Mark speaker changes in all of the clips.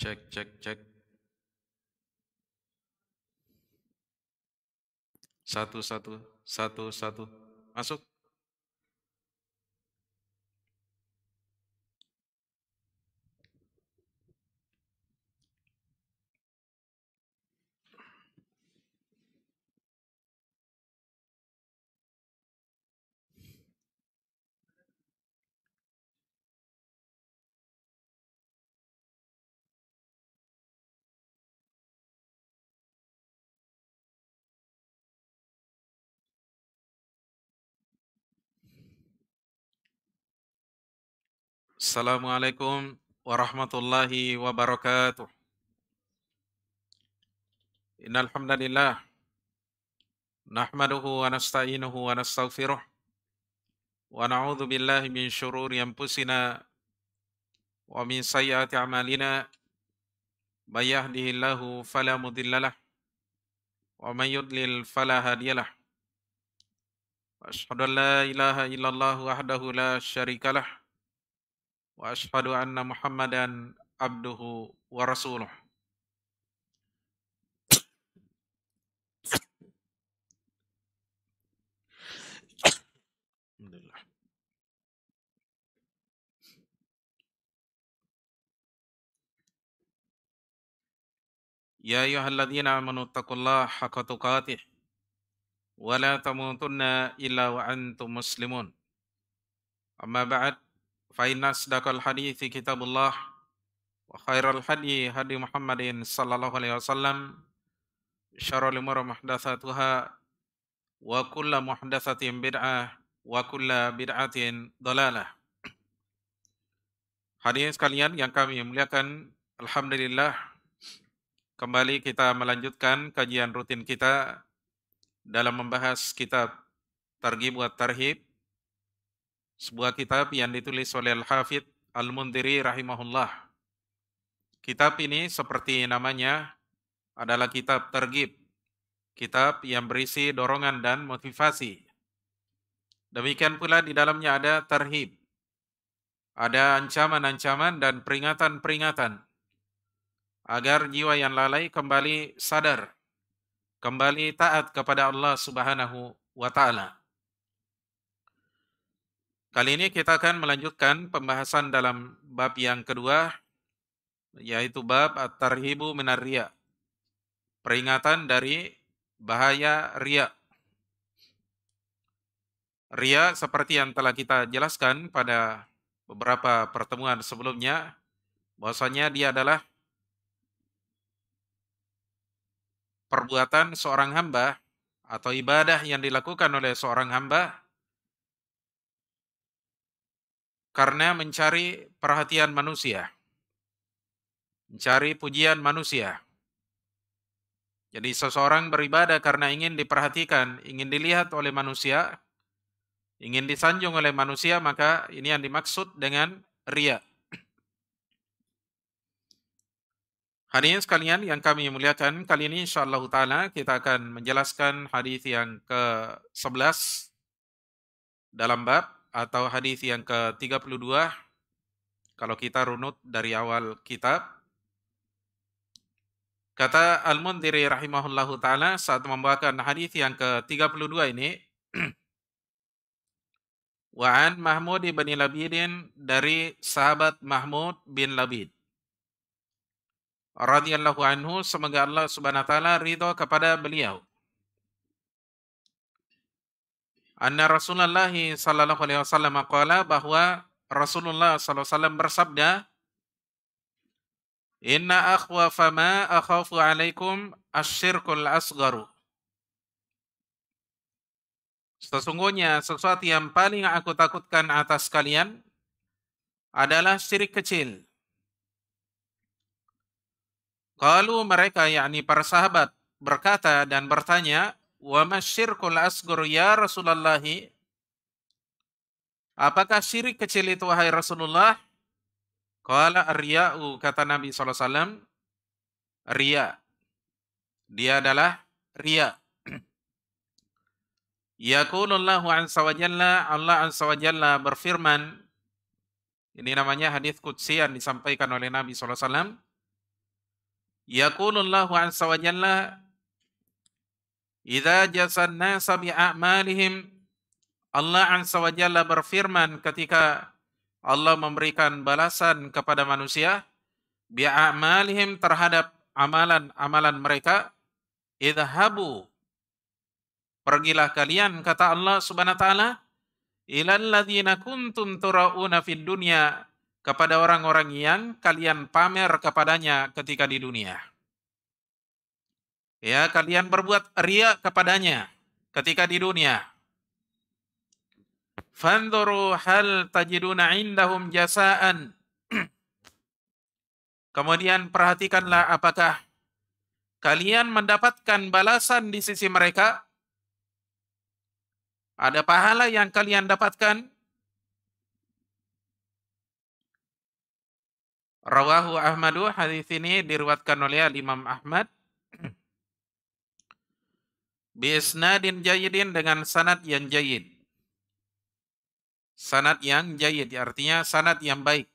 Speaker 1: cek cek cek satu satu satu satu masuk Assalamualaikum warahmatullahi wabarakatuh. Innal hamdalillah nahmaduhu wa nasta'inuhu wa nastaghfiruh wa na'udzu billahi min shururi anfusina wa min sayyiati a'malina may yahdihillahu fala mudhillalah wa may yudlil fala hadiyalah. Ashhadu an la ilaha illallah wahdahu la syarikalah واشهد ان محمدا عبده ورسوله يا أيها الذين آمنوا اتقوا الله حق تقاته ولا تموتن إلا وأنتم مسلمون أما بعد فإن أصدق الحديث كتاب الله وخير الهدي هدي محمد صلى الله عليه وسلم شر الأمور محدثاتها وكل محدثة بدعة وكل بدعة ضلالة Hadirin sekalian yang kami muliakan, Alhamdulillah, kembali kita melanjutkan kajian rutin kita dalam membahas kitab Targhib wa Tarhib sebuah kitab yang ditulis oleh Al-Hafidh Al-Mundiri rahimahullah. Kitab ini seperti namanya adalah kitab tergib, kitab yang berisi dorongan dan motivasi. Demikian pula di dalamnya ada terhib, ada ancaman-ancaman dan peringatan-peringatan agar jiwa yang lalai kembali sadar, kembali taat kepada Allah Subhanahu wa taala. Kali ini kita akan melanjutkan pembahasan dalam bab yang kedua, yaitu bab At-Tarhibu Minar Ria. Peringatan dari bahaya Ria. Ria seperti yang telah kita jelaskan pada beberapa pertemuan sebelumnya, bahwasanya dia adalah perbuatan seorang hamba atau ibadah yang dilakukan oleh seorang hamba karena mencari perhatian manusia, mencari pujian manusia. Jadi seseorang beribadah karena ingin diperhatikan, ingin dilihat oleh manusia, ingin disanjung oleh manusia, maka ini yang dimaksud dengan ria. Hadirin sekalian yang kami muliakan, kali ini insyaallah taala kita akan menjelaskan hadis yang ke-11 dalam bab atau hadis yang ke-32 kalau kita runut dari awal kitab kata Al-Mundhiri rahimahullahu taala saat membawakan hadis yang ke-32 ini Wa'an Mahmud bin Labidin dari sahabat Mahmud bin Labid. Radiyallahu anhu, semoga Allah subhanahu wa ta'ala ridho kepada beliau. Anna Rasulullah sallallahu alaihi wasallam qala bahwa Rasulullah sallallahu alaihi wasallam bersabda Inna akhwafa ma akhafu alaikum asyirkul asgaru. Sesungguhnya sesuatu yang paling aku takutkan atas kalian adalah syirik kecil. Kalau mereka yakni para sahabat berkata dan bertanya, Wa syirkul asgur ya Rasulullah. Apakah syirik kecil itu wahai Rasulullah? Qala riyau kata Nabi SAW. Ria. Dia adalah ria. Yaqulullahu azza wa jalla, Allah azza wa jalla berfirman, ini namanya hadis qudsi yang disampaikan oleh Nabi SAW. Yaqulullahu azza wa jalla, Idza jasan nasa bi a'malihim Allah Azza wa Jalla berfirman ketika Allah memberikan balasan kepada manusia bi a'malihim terhadap amalan-amalan mereka idhabu pergilah kalian kata Allah Subhanahu wa taala ilal ladzina kuntum turauna fid dunya kepada orang-orang yang kalian pamer kepadanya ketika di dunia Ya, kalian berbuat ria kepadanya ketika di dunia. Fanduru hal tajiduna indahum jasaan. Kemudian perhatikanlah apakah kalian mendapatkan balasan di sisi mereka. Ada pahala yang kalian dapatkan. Rawahu Ahmadu, hadis ini diriwatkan oleh Imam Ahmad din jayidin dengan sanat yang jayid. sanat yang jayid artinya sanat yang baik.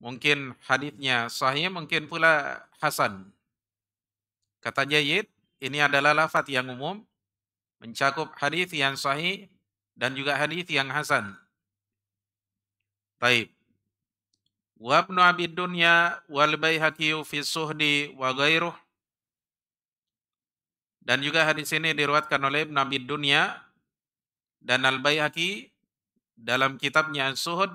Speaker 1: Mungkin hadithnya sahih, mungkin pula hasan. Kata jayid, ini adalah lafat yang umum, mencakup hadith yang sahih dan juga hadith yang hasan. Taib. Wa Ibnu Abi Dunya wal Baihaqi fi Suhdi wa dan juga hadis ini diriwayatkan oleh nabi dunia dan Al-Baihaqi dalam kitabnya Suhud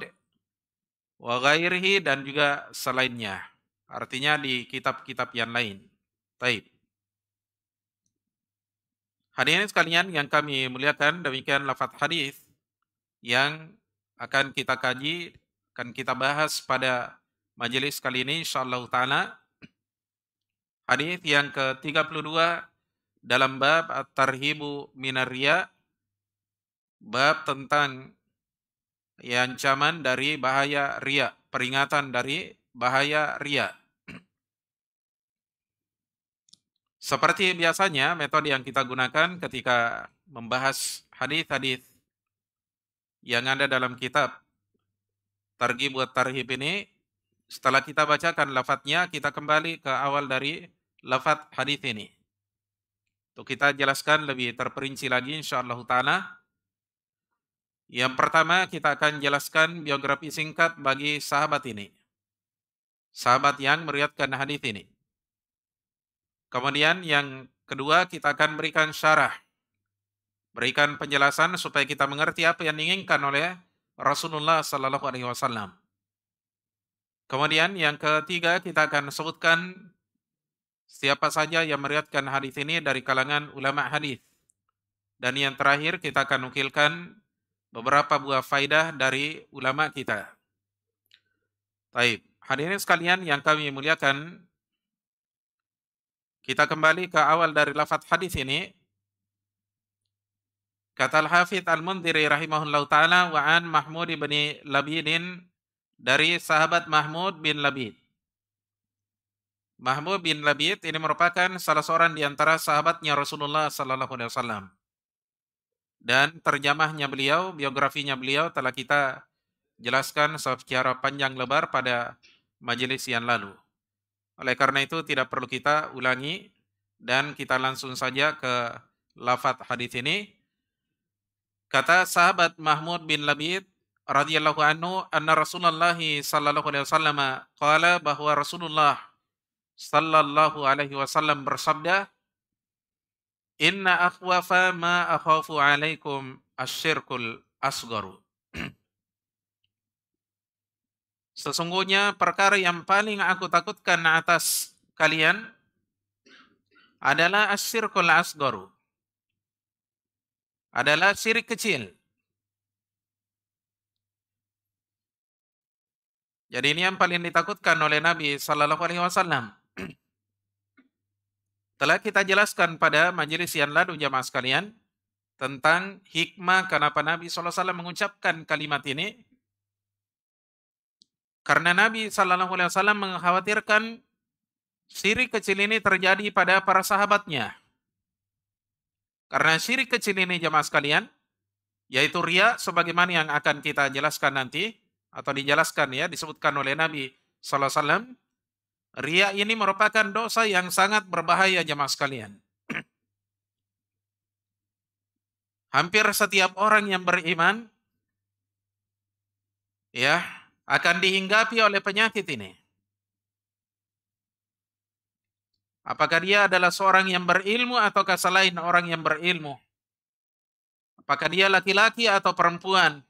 Speaker 1: wa ghairihi dan juga selainnya. Artinya di kitab-kitab yang lain. Taib. Hadis ini sekalian yang kami muliakan, demikian lafaz hadis yang akan kita kaji, akan kita bahas pada majelis kali ini insyaallah taala. Hadis yang ke-32 dalam bab tarhibu minaria bab tentang ya, ancaman dari bahaya ria, peringatan dari bahaya ria. Seperti biasanya metode yang kita gunakan ketika membahas hadis-hadis yang ada dalam kitab Targi buat Tarhib ini setelah kita bacakan lafadznya kita kembali ke awal dari lafadz hadis ini. Untuk kita jelaskan lebih terperinci lagi insya Allah ta'ala. Yang pertama kita akan jelaskan biografi singkat bagi sahabat ini. Sahabat yang meriatkan hadis ini. Kemudian yang kedua kita akan berikan syarah. Berikan penjelasan supaya kita mengerti apa yang diinginkan oleh Rasulullah Sallallahu Alaihi Wasallam. Kemudian yang ketiga kita akan sebutkan Siapa saja yang meriatkan hadis ini dari kalangan ulama hadis. Dan yang terakhir kita akan nukilkan beberapa buah faidah dari ulama kita. Taib. Hadirin sekalian yang kami muliakan, kita kembali ke awal dari lafaz hadis ini. Kata Al-Hafidh Al-Mundiri rahimahullah ta'ala wa'an Mahmud bin Labidin dari sahabat Mahmud bin Labid. Mahmud bin Labid ini merupakan salah seorang di antara sahabatnya Rasulullah sallallahu alaihi wasallam. Dan terjemahnya beliau, biografinya beliau telah kita jelaskan secara panjang lebar pada majelis yang lalu. Oleh karena itu tidak perlu kita ulangi dan kita langsung saja ke lafat hadis ini. Kata sahabat Mahmud bin Labid radhiyallahu anhu anna Rasulullah sallallahu alaihi wasallam qala bahwa Rasulullah sallallahu alaihi wasallam bersabda, "Inna akhwafa ma akhafu alaikum asyirkul asgaru." Sesungguhnya perkara yang paling aku takutkan atas kalian adalah asyirkul asgaru. Adalah syirik kecil. Jadi ini yang paling ditakutkan oleh Nabi Sallallahu Alaihi Wasallam. Telah kita jelaskan pada majelis yang lalu jamaah sekalian tentang hikmah kenapa Nabi SAW mengucapkan kalimat ini. Karena Nabi SAW mengkhawatirkan syirik kecil ini terjadi pada para sahabatnya. Karena syirik kecil ini jamaah sekalian, yaitu ria sebagaimana yang akan kita jelaskan nanti atau dijelaskan ya disebutkan oleh Nabi saw Ria ini merupakan dosa yang sangat berbahaya jemaah sekalian. Hampir setiap orang yang beriman ya akan dihinggapi oleh penyakit ini. Apakah dia adalah seorang yang berilmu ataukah selain orang yang berilmu? Apakah dia laki-laki atau perempuan?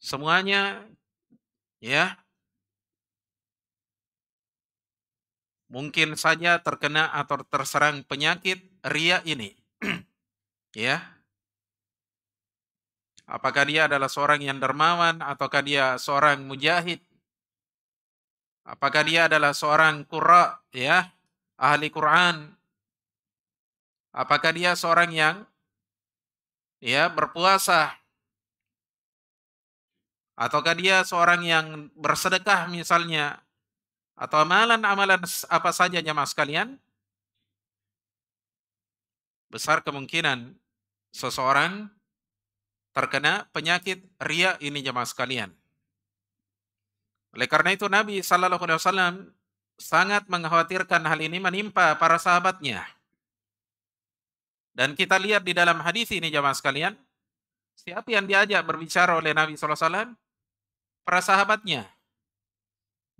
Speaker 1: Semuanya ya mungkin saja terkena atau terserang penyakit ria ini. ya. Apakah dia adalah seorang yang dermawan ataukah dia seorang mujahid? Apakah dia adalah seorang qurra, ya, ahli Quran? Apakah dia seorang yang ya berpuasa? Ataukah dia seorang yang bersedekah misalnya atau amalan-amalan apa saja jamaah sekalian, besar kemungkinan seseorang terkena penyakit ria ini jamaah sekalian. Oleh karena itu Nabi Shallallahu Alaihi Wasallam sangat mengkhawatirkan hal ini menimpa para sahabatnya. Dan kita lihat di dalam hadis ini jamaah sekalian, siapa yang diajak berbicara oleh Nabi Shallallahu Alaihi Wasallam? Para sahabatnya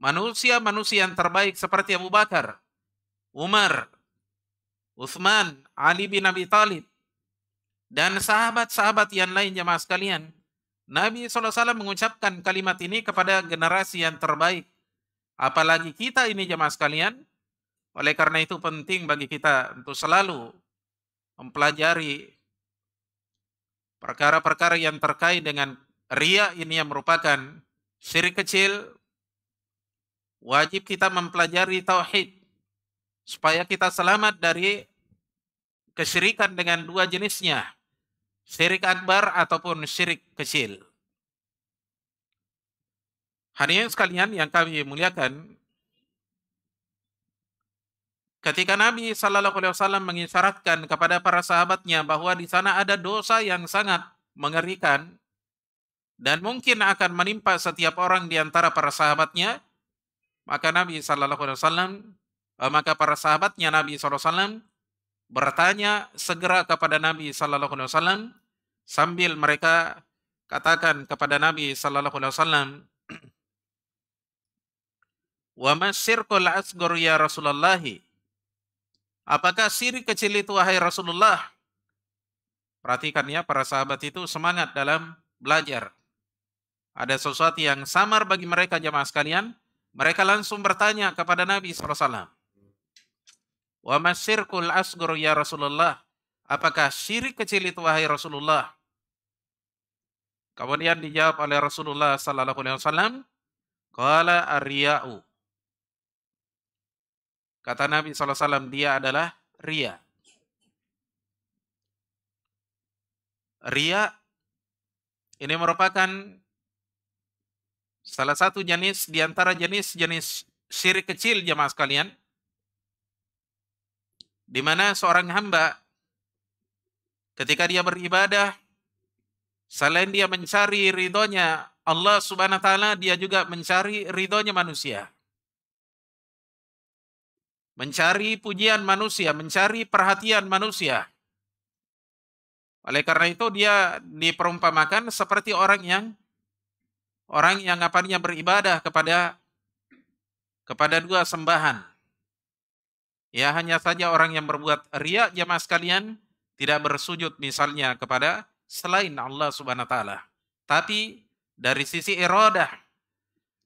Speaker 1: manusia-manusia yang terbaik seperti Abu Bakar, Umar, Uthman, Ali bin Abi Talib dan sahabat-sahabat yang lain jemaah sekalian. Nabi SAW mengucapkan kalimat ini kepada generasi yang terbaik. Apalagi kita ini jemaah sekalian. Oleh karena itu penting bagi kita untuk selalu mempelajari perkara-perkara yang terkait dengan ria ini yang merupakan syirik kecil, wajib kita mempelajari tauhid supaya kita selamat dari kesyirikan dengan dua jenisnya, syirik akbar ataupun syirik kecil. Hadirin sekalian yang kami muliakan, ketika Nabi Shallallahu Alaihi Wasallam mengisyaratkan kepada para sahabatnya bahwa di sana ada dosa yang sangat mengerikan dan mungkin akan menimpa setiap orang di antara para sahabatnya, maka Nabi Shallallahu Alaihi Wasallam, eh, maka para sahabatnya Nabi Shallallahu Alaihi Wasallam bertanya segera kepada Nabi Shallallahu Alaihi Wasallam sambil mereka katakan kepada Nabi Shallallahu Alaihi Wasallam, wa masyirkul asgur ya Rasulullahi. Apakah siri kecil itu wahai Rasulullah? Perhatikan ya para sahabat itu semangat dalam belajar. Ada sesuatu yang samar bagi mereka jemaah sekalian, mereka langsung bertanya kepada Nabi SAW. Wa masyirkul asgur ya Rasulullah. Apakah syirik kecil itu wahai Rasulullah? Kemudian dijawab oleh Rasulullah sallallahu alaihi wasallam, Kala Kata Nabi sallallahu alaihi wasallam dia adalah Ria. Ria. ini merupakan Salah satu jenis di antara jenis-jenis syirik kecil jemaah sekalian di mana seorang hamba ketika dia beribadah selain dia mencari ridhonya Allah Subhanahu wa taala dia juga mencari ridhonya manusia. Mencari pujian manusia, mencari perhatian manusia. Oleh karena itu dia diperumpamakan seperti orang yang orang yang apanya beribadah kepada kepada dua sembahan. Ya hanya saja orang yang berbuat riak jamaah sekalian tidak bersujud misalnya kepada selain Allah Subhanahu wa taala. Tapi dari sisi erodah,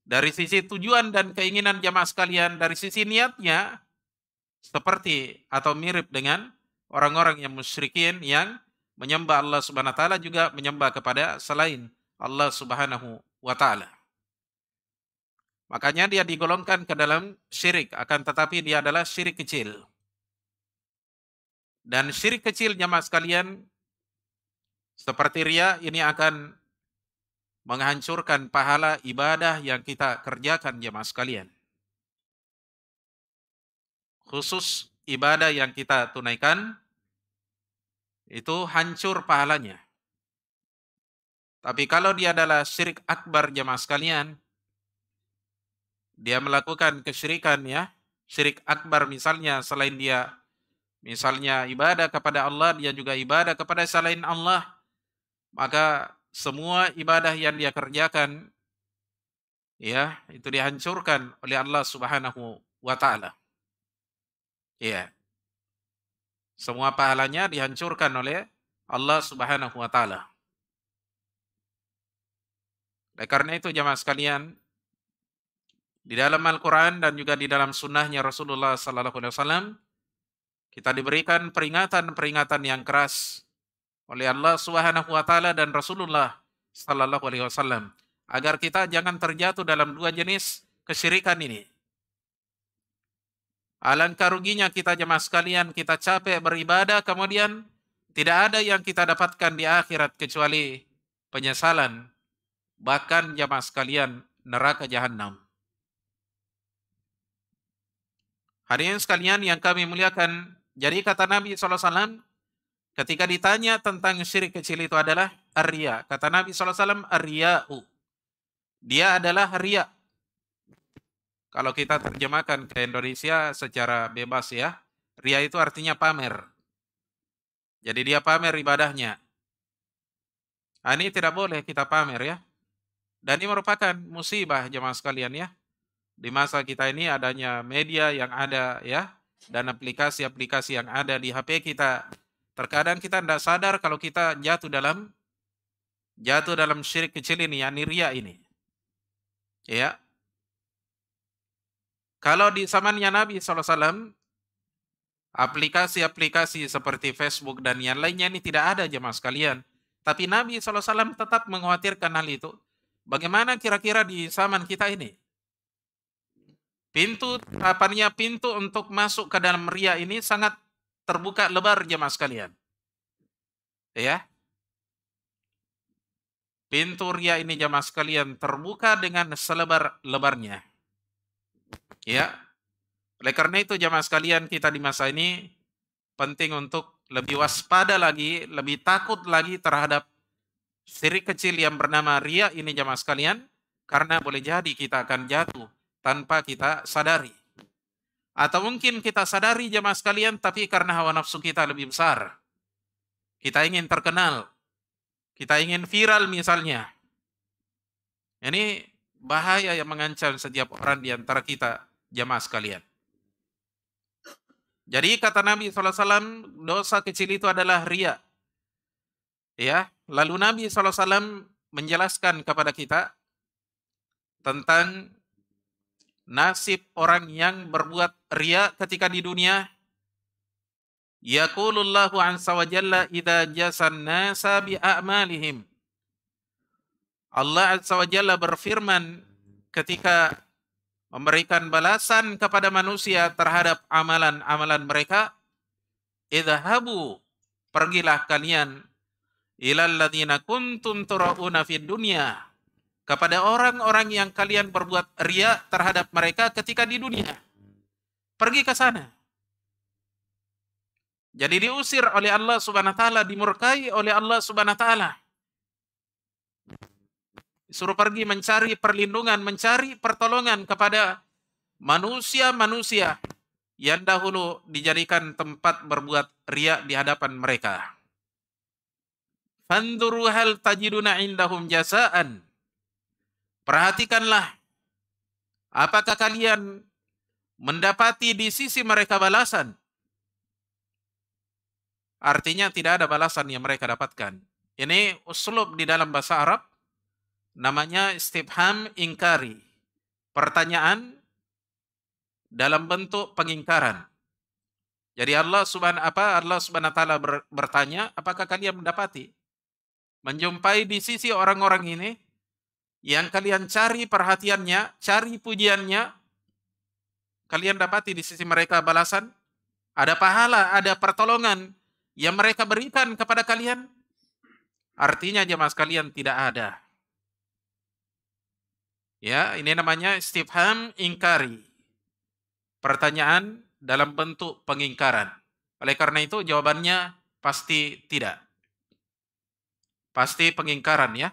Speaker 1: dari sisi tujuan dan keinginan jamaah sekalian, dari sisi niatnya seperti atau mirip dengan orang-orang yang musyrikin yang menyembah Allah Subhanahu wa taala juga menyembah kepada selain Allah Subhanahu wa ta'ala. Makanya dia digolongkan ke dalam syirik, akan tetapi dia adalah syirik kecil. Dan syirik kecil mas sekalian, seperti ria ini akan menghancurkan pahala ibadah yang kita kerjakan mas sekalian. Khusus ibadah yang kita tunaikan, itu hancur pahalanya. Tapi kalau dia adalah syirik akbar jemaah sekalian, dia melakukan kesyirikan ya, syirik akbar misalnya selain dia misalnya ibadah kepada Allah, dia juga ibadah kepada selain Allah, maka semua ibadah yang dia kerjakan ya, itu dihancurkan oleh Allah Subhanahu wa taala. Ya. Semua pahalanya dihancurkan oleh Allah Subhanahu wa taala. Oleh karena itu jamaah sekalian, di dalam Al-Quran dan juga di dalam sunnahnya Rasulullah Sallallahu Alaihi Wasallam, kita diberikan peringatan-peringatan yang keras oleh Allah Subhanahu Wa Taala dan Rasulullah Sallallahu Alaihi Wasallam agar kita jangan terjatuh dalam dua jenis kesyirikan ini. Alangkah ruginya kita jemaah sekalian, kita capek beribadah, kemudian tidak ada yang kita dapatkan di akhirat kecuali penyesalan bahkan jamaah sekalian neraka jahanam. Hadirin sekalian yang kami muliakan, jadi kata Nabi SAW, ketika ditanya tentang syirik kecil itu adalah arya. Kata Nabi SAW, arya'u. Dia adalah arya Kalau kita terjemahkan ke Indonesia secara bebas ya, ria itu artinya pamer. Jadi dia pamer ibadahnya. Nah, ini tidak boleh kita pamer ya. Dan ini merupakan musibah jemaah sekalian ya. Di masa kita ini adanya media yang ada ya dan aplikasi-aplikasi yang ada di HP kita. Terkadang kita tidak sadar kalau kita jatuh dalam jatuh dalam syirik kecil ini, yang ria ini. Ya. Kalau di zamannya Nabi SAW, aplikasi-aplikasi seperti Facebook dan yang lainnya ini tidak ada jemaah sekalian. Tapi Nabi SAW tetap mengkhawatirkan hal itu. Bagaimana kira-kira di zaman kita ini? Pintu, tapannya pintu untuk masuk ke dalam ria ini sangat terbuka lebar jemaah sekalian. Ya. Pintu ria ini jemaah sekalian terbuka dengan selebar-lebarnya. Ya. Oleh karena itu jemaah sekalian kita di masa ini penting untuk lebih waspada lagi, lebih takut lagi terhadap Sirik kecil yang bernama ria ini jamaah sekalian, karena boleh jadi kita akan jatuh tanpa kita sadari. Atau mungkin kita sadari jamaah sekalian, tapi karena hawa nafsu kita lebih besar. Kita ingin terkenal. Kita ingin viral misalnya. Ini bahaya yang mengancam setiap orang di antara kita jamaah sekalian. Jadi kata Nabi SAW, dosa kecil itu adalah ria Ya, lalu Nabi SAW menjelaskan kepada kita tentang nasib orang yang berbuat ria ketika di dunia. Yaqulullahu ansa wa jalla idza jasan nasa bi a'malihim. Allah azza wa jalla berfirman ketika memberikan balasan kepada manusia terhadap amalan-amalan mereka, "Idhabu, pergilah kalian ilal kuntum turauna fid dunia kepada orang-orang yang kalian berbuat ria terhadap mereka ketika di dunia. Pergi ke sana. Jadi diusir oleh Allah Subhanahu wa taala, dimurkai oleh Allah Subhanahu wa taala. Suruh pergi mencari perlindungan, mencari pertolongan kepada manusia-manusia yang dahulu dijadikan tempat berbuat riak di hadapan mereka. Fanduru hal tajiduna indahum jasaan. Perhatikanlah apakah kalian mendapati di sisi mereka balasan. Artinya tidak ada balasan yang mereka dapatkan. Ini uslub di dalam bahasa Arab namanya istibham ingkari. Pertanyaan dalam bentuk pengingkaran. Jadi Allah Subhanahu apa Allah Subhanahu taala bertanya, apakah kalian mendapati? Menjumpai di sisi orang-orang ini yang kalian cari perhatiannya, cari pujiannya, kalian dapati di sisi mereka balasan, ada pahala, ada pertolongan yang mereka berikan kepada kalian. Artinya jemaah sekalian tidak ada. Ya, ini namanya istifham ingkari. Pertanyaan dalam bentuk pengingkaran. Oleh karena itu jawabannya pasti tidak. Pasti pengingkaran ya.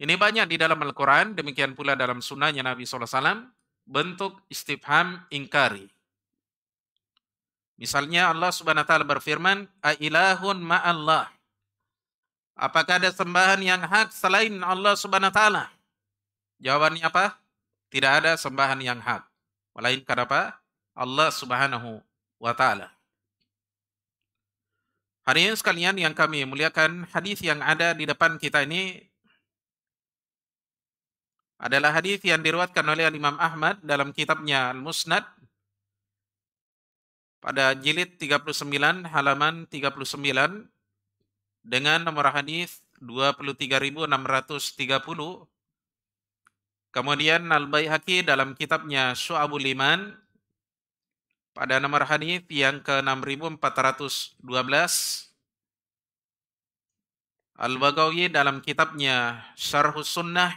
Speaker 1: Ini banyak di dalam Al-Quran, demikian pula dalam sunnahnya Nabi SAW, bentuk istifham ingkari. Misalnya Allah Subhanahu wa taala berfirman, "Ailahun ma'allah." Apakah ada sembahan yang hak selain Allah Subhanahu wa taala? Jawabannya apa? Tidak ada sembahan yang hak. Melainkan apa? Allah Subhanahu wa taala. Hadirin sekalian yang kami muliakan, hadis yang ada di depan kita ini adalah hadis yang diruatkan oleh Imam Ahmad dalam kitabnya Al-Musnad pada jilid 39 halaman 39 dengan nomor hadis 23630 kemudian Al-Baihaqi dalam kitabnya Shu'abul Iman pada nomor hadis yang ke-6412 Al-Bagawi dalam kitabnya Syarhus Sunnah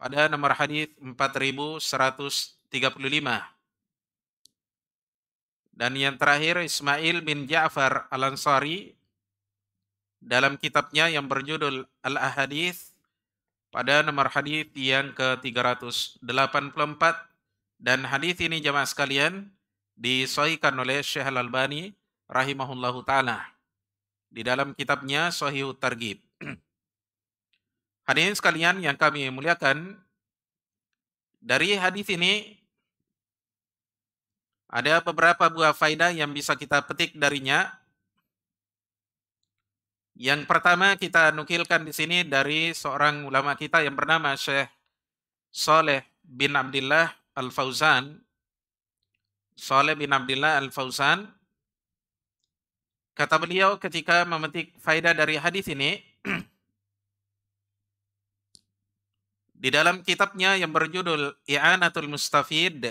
Speaker 1: pada nomor hadis 4135. Dan yang terakhir Ismail bin Ja'far Al-Ansari dalam kitabnya yang berjudul Al-Ahadith pada nomor hadis yang ke-384 dan hadis ini jamaah sekalian disohikan oleh Syekh Al-Albani rahimahullahu taala di dalam kitabnya Sohihu Targib. Hadirin sekalian yang kami muliakan, dari hadis ini ada beberapa buah faidah yang bisa kita petik darinya. Yang pertama kita nukilkan di sini dari seorang ulama kita yang bernama Syekh Soleh bin Abdullah Al-Fauzan Saleh bin Abdullah Al-Fauzan. Kata beliau ketika memetik faedah dari hadis ini, di dalam kitabnya yang berjudul I'anatul Mustafid,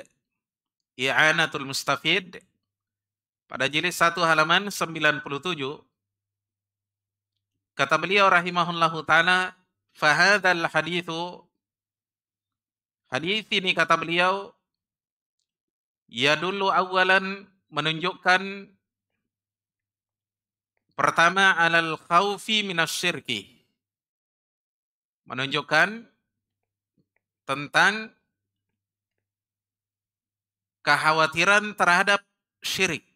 Speaker 1: I'anatul Mustafid, pada jilid 1 halaman 97, kata beliau rahimahullahu ta'ala, فَهَذَا hadithu Hadis ini kata beliau Ya dulu awalan menunjukkan pertama alal khawfi syirki. Menunjukkan tentang kekhawatiran terhadap syirik.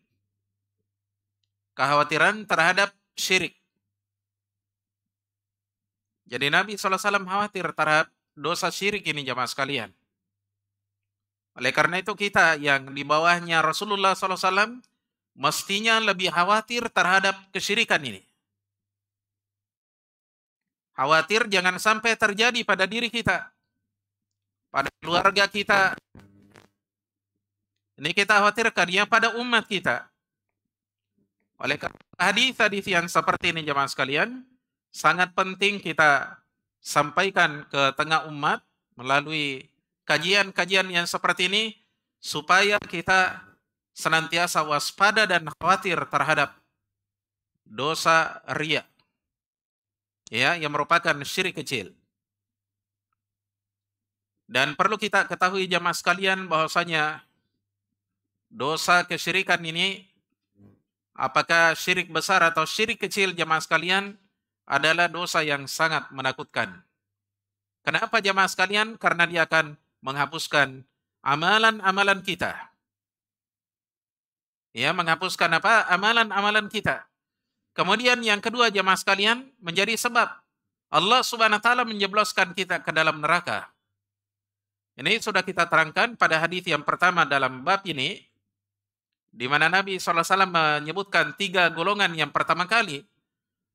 Speaker 1: Kekhawatiran terhadap syirik. Jadi Nabi SAW khawatir terhadap dosa syirik ini jamaah sekalian. Oleh karena itu kita yang di bawahnya Rasulullah SAW mestinya lebih khawatir terhadap kesyirikan ini. Khawatir jangan sampai terjadi pada diri kita, pada keluarga kita. Ini kita khawatirkan yang pada umat kita. Oleh karena hadis-hadis yang seperti ini jemaah sekalian, sangat penting kita sampaikan ke tengah umat melalui kajian-kajian yang seperti ini supaya kita senantiasa waspada dan khawatir terhadap dosa ria ya yang merupakan syirik kecil. Dan perlu kita ketahui jamaah sekalian bahwasanya dosa kesyirikan ini apakah syirik besar atau syirik kecil jamaah sekalian adalah dosa yang sangat menakutkan. Kenapa jamaah sekalian? Karena dia akan menghapuskan amalan-amalan kita. Ya, menghapuskan apa? Amalan-amalan kita. Kemudian yang kedua jemaah sekalian menjadi sebab Allah Subhanahu wa taala menjebloskan kita ke dalam neraka. Ini sudah kita terangkan pada hadis yang pertama dalam bab ini di mana Nabi SAW menyebutkan tiga golongan yang pertama kali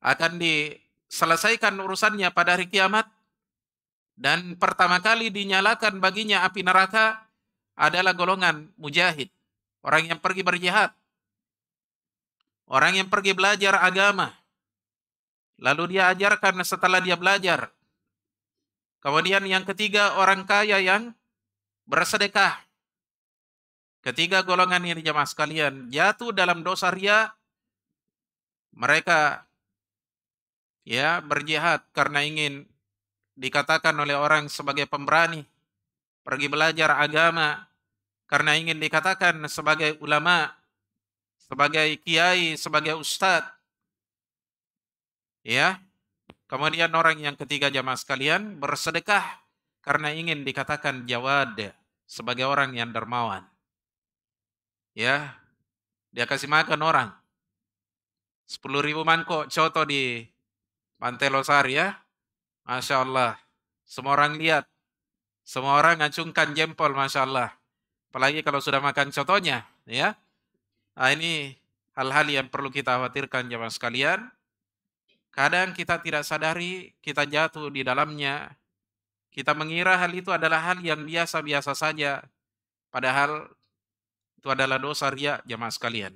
Speaker 1: akan diselesaikan urusannya pada hari kiamat dan pertama kali dinyalakan baginya api neraka adalah golongan mujahid. Orang yang pergi berjihad. Orang yang pergi belajar agama. Lalu dia ajarkan setelah dia belajar. Kemudian yang ketiga orang kaya yang bersedekah. Ketiga golongan ini jemaah sekalian jatuh dalam dosa ria. Mereka ya berjihad karena ingin dikatakan oleh orang sebagai pemberani, pergi belajar agama karena ingin dikatakan sebagai ulama, sebagai kiai, sebagai ustad Ya. Kemudian orang yang ketiga jamaah sekalian bersedekah karena ingin dikatakan jawad sebagai orang yang dermawan. Ya. Dia kasih makan orang. sepuluh ribu mangkok contoh di Pantai Losari ya. Masya Allah. Semua orang lihat. Semua orang ngacungkan jempol, Masya Allah. Apalagi kalau sudah makan contohnya. ya. Nah, ini hal-hal yang perlu kita khawatirkan jemaah sekalian. Kadang kita tidak sadari, kita jatuh di dalamnya. Kita mengira hal itu adalah hal yang biasa-biasa saja. Padahal itu adalah dosa ria jemaah sekalian.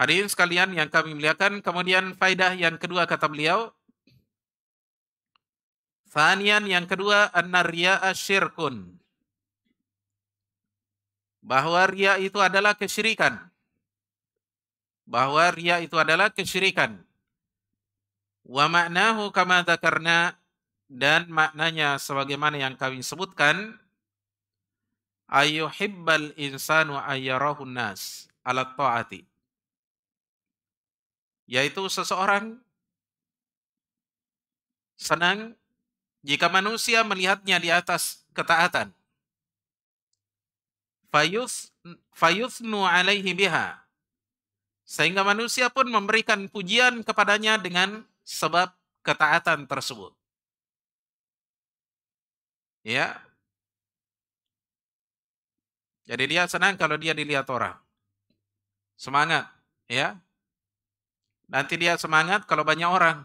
Speaker 1: Hadirin sekalian yang kami muliakan, kemudian faidah yang kedua kata beliau, Fanian yang kedua an-narya'a syirkun. Bahwa ria itu adalah kesyirikan. Bahwa ria itu adalah kesyirikan. Wa maknahu kama dzakarna dan maknanya sebagaimana yang kami sebutkan ayuhibbal insanu ayyarahu nas ala taati yaitu seseorang senang jika manusia melihatnya di atas ketaatan, fayus fayusnu alaihi biha sehingga manusia pun memberikan pujian kepadanya dengan sebab ketaatan tersebut ya jadi dia senang kalau dia dilihat orang semangat ya nanti dia semangat kalau banyak orang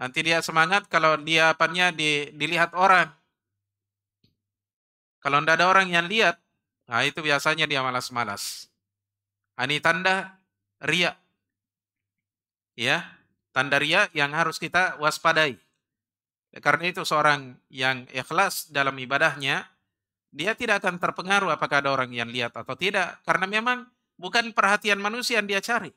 Speaker 1: Nanti dia semangat kalau dia apanya di, dilihat orang. Kalau tidak ada orang yang lihat, nah itu biasanya dia malas-malas. Nah, ini tanda ria. Ya, tanda ria yang harus kita waspadai. Karena itu seorang yang ikhlas dalam ibadahnya, dia tidak akan terpengaruh apakah ada orang yang lihat atau tidak. Karena memang bukan perhatian manusia yang dia cari.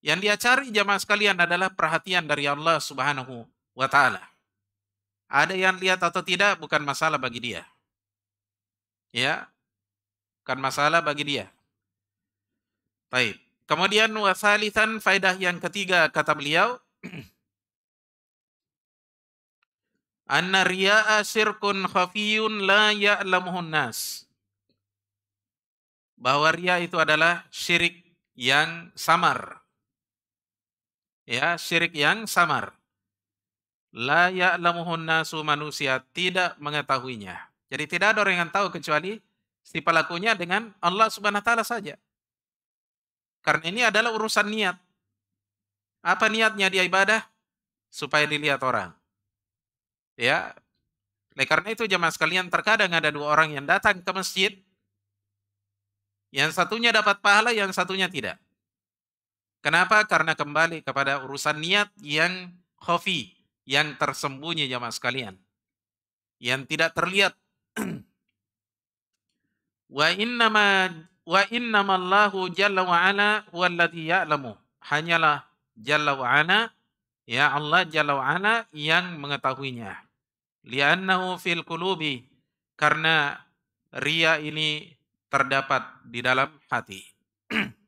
Speaker 1: Yang dia cari jamaah sekalian adalah perhatian dari Allah Subhanahu wa taala. Ada yang lihat atau tidak bukan masalah bagi dia. Ya. Bukan masalah bagi dia. Baik. Kemudian wasalisan faidah yang ketiga kata beliau Anna ria'a syirkun khafiyun la ya'lamuhun nas. Bahwa ria itu adalah syirik yang samar ya syirik yang samar. La ya'lamuhun nasu manusia tidak mengetahuinya. Jadi tidak ada orang yang tahu kecuali si pelakunya dengan Allah Subhanahu wa taala saja. Karena ini adalah urusan niat. Apa niatnya dia ibadah? Supaya dilihat orang. Ya. Oleh karena itu jemaah sekalian terkadang ada dua orang yang datang ke masjid. Yang satunya dapat pahala, yang satunya tidak. Kenapa? Karena kembali kepada urusan niat yang khafi, yang tersembunyi jamaah sekalian. Yang tidak terlihat. wa innama wa Allahu jalla wa ala huwallazi ya'lamu. Hanyalah jalla wa ala ya Allah jalla wa ala yang mengetahuinya. Li'annahu fil qulubi karena ria ini terdapat di dalam hati.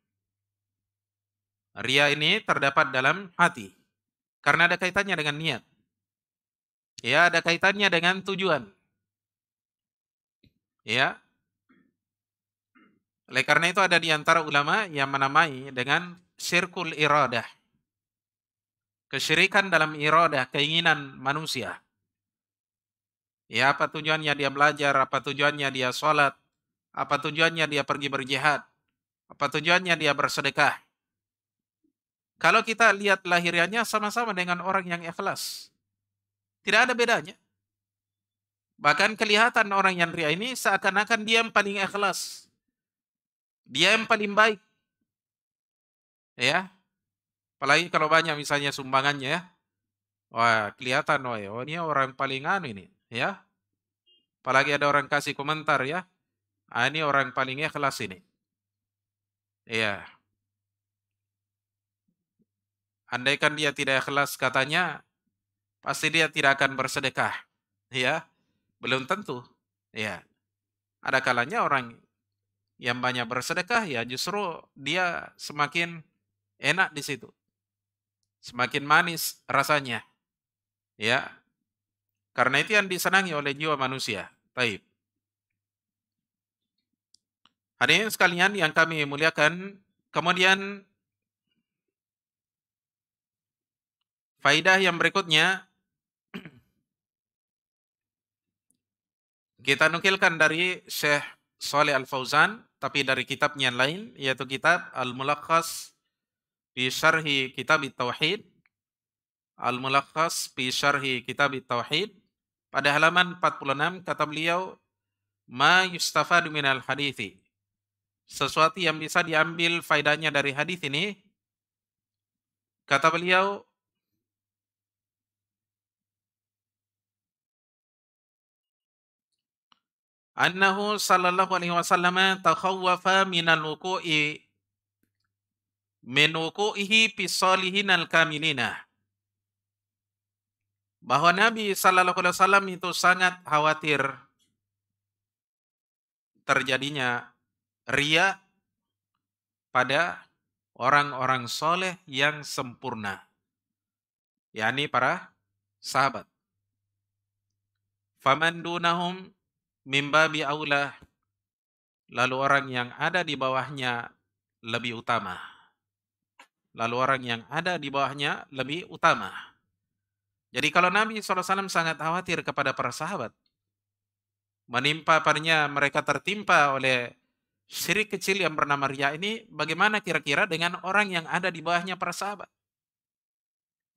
Speaker 1: Ria ini terdapat dalam hati. Karena ada kaitannya dengan niat. Ya, ada kaitannya dengan tujuan. Ya. Oleh karena itu ada di antara ulama yang menamai dengan sirkul iradah. Kesyirikan dalam iradah, keinginan manusia. Ya, apa tujuannya dia belajar, apa tujuannya dia sholat, apa tujuannya dia pergi berjihad, apa tujuannya dia bersedekah. Kalau kita lihat lahirannya sama-sama dengan orang yang ikhlas. Tidak ada bedanya. Bahkan kelihatan orang yang ria ini seakan-akan dia yang paling ikhlas. Dia yang paling baik. Ya. Apalagi kalau banyak misalnya sumbangannya ya. Wah, kelihatan wah, oh ini orang paling anu ini, ya. Apalagi ada orang kasih komentar ya. Ah, ini orang paling ikhlas ini. Iya. Andaikan dia tidak ikhlas katanya, pasti dia tidak akan bersedekah. Ya, belum tentu. Ya, ada kalanya orang yang banyak bersedekah ya justru dia semakin enak di situ, semakin manis rasanya. Ya, karena itu yang disenangi oleh jiwa manusia. Taib. Hadirin sekalian yang kami muliakan, kemudian Faidah yang berikutnya kita nukilkan dari Syekh Saleh Al Fauzan tapi dari kitabnya yang lain yaitu kitab Al Mulakhas bi Syarhi Kitab Tauhid Al Mulakhas fi Syarhi Kitab Tauhid pada halaman 46 kata beliau ma yustafadu minal hadithi sesuatu yang bisa diambil faidahnya dari hadis ini kata beliau annahu sallallahu alaihi wasallam takhawwafa al wuqu'i min wuqu'ihi fi al kamilina bahwa Nabi sallallahu Alaihi Wasallam itu sangat khawatir terjadinya ria pada orang-orang soleh yang sempurna, yakni para sahabat. Faman dunahum mimbabi aula lalu orang yang ada di bawahnya lebih utama lalu orang yang ada di bawahnya lebih utama jadi kalau Nabi SAW sangat khawatir kepada para sahabat menimpa padanya mereka tertimpa oleh syirik kecil yang bernama ria ini bagaimana kira-kira dengan orang yang ada di bawahnya para sahabat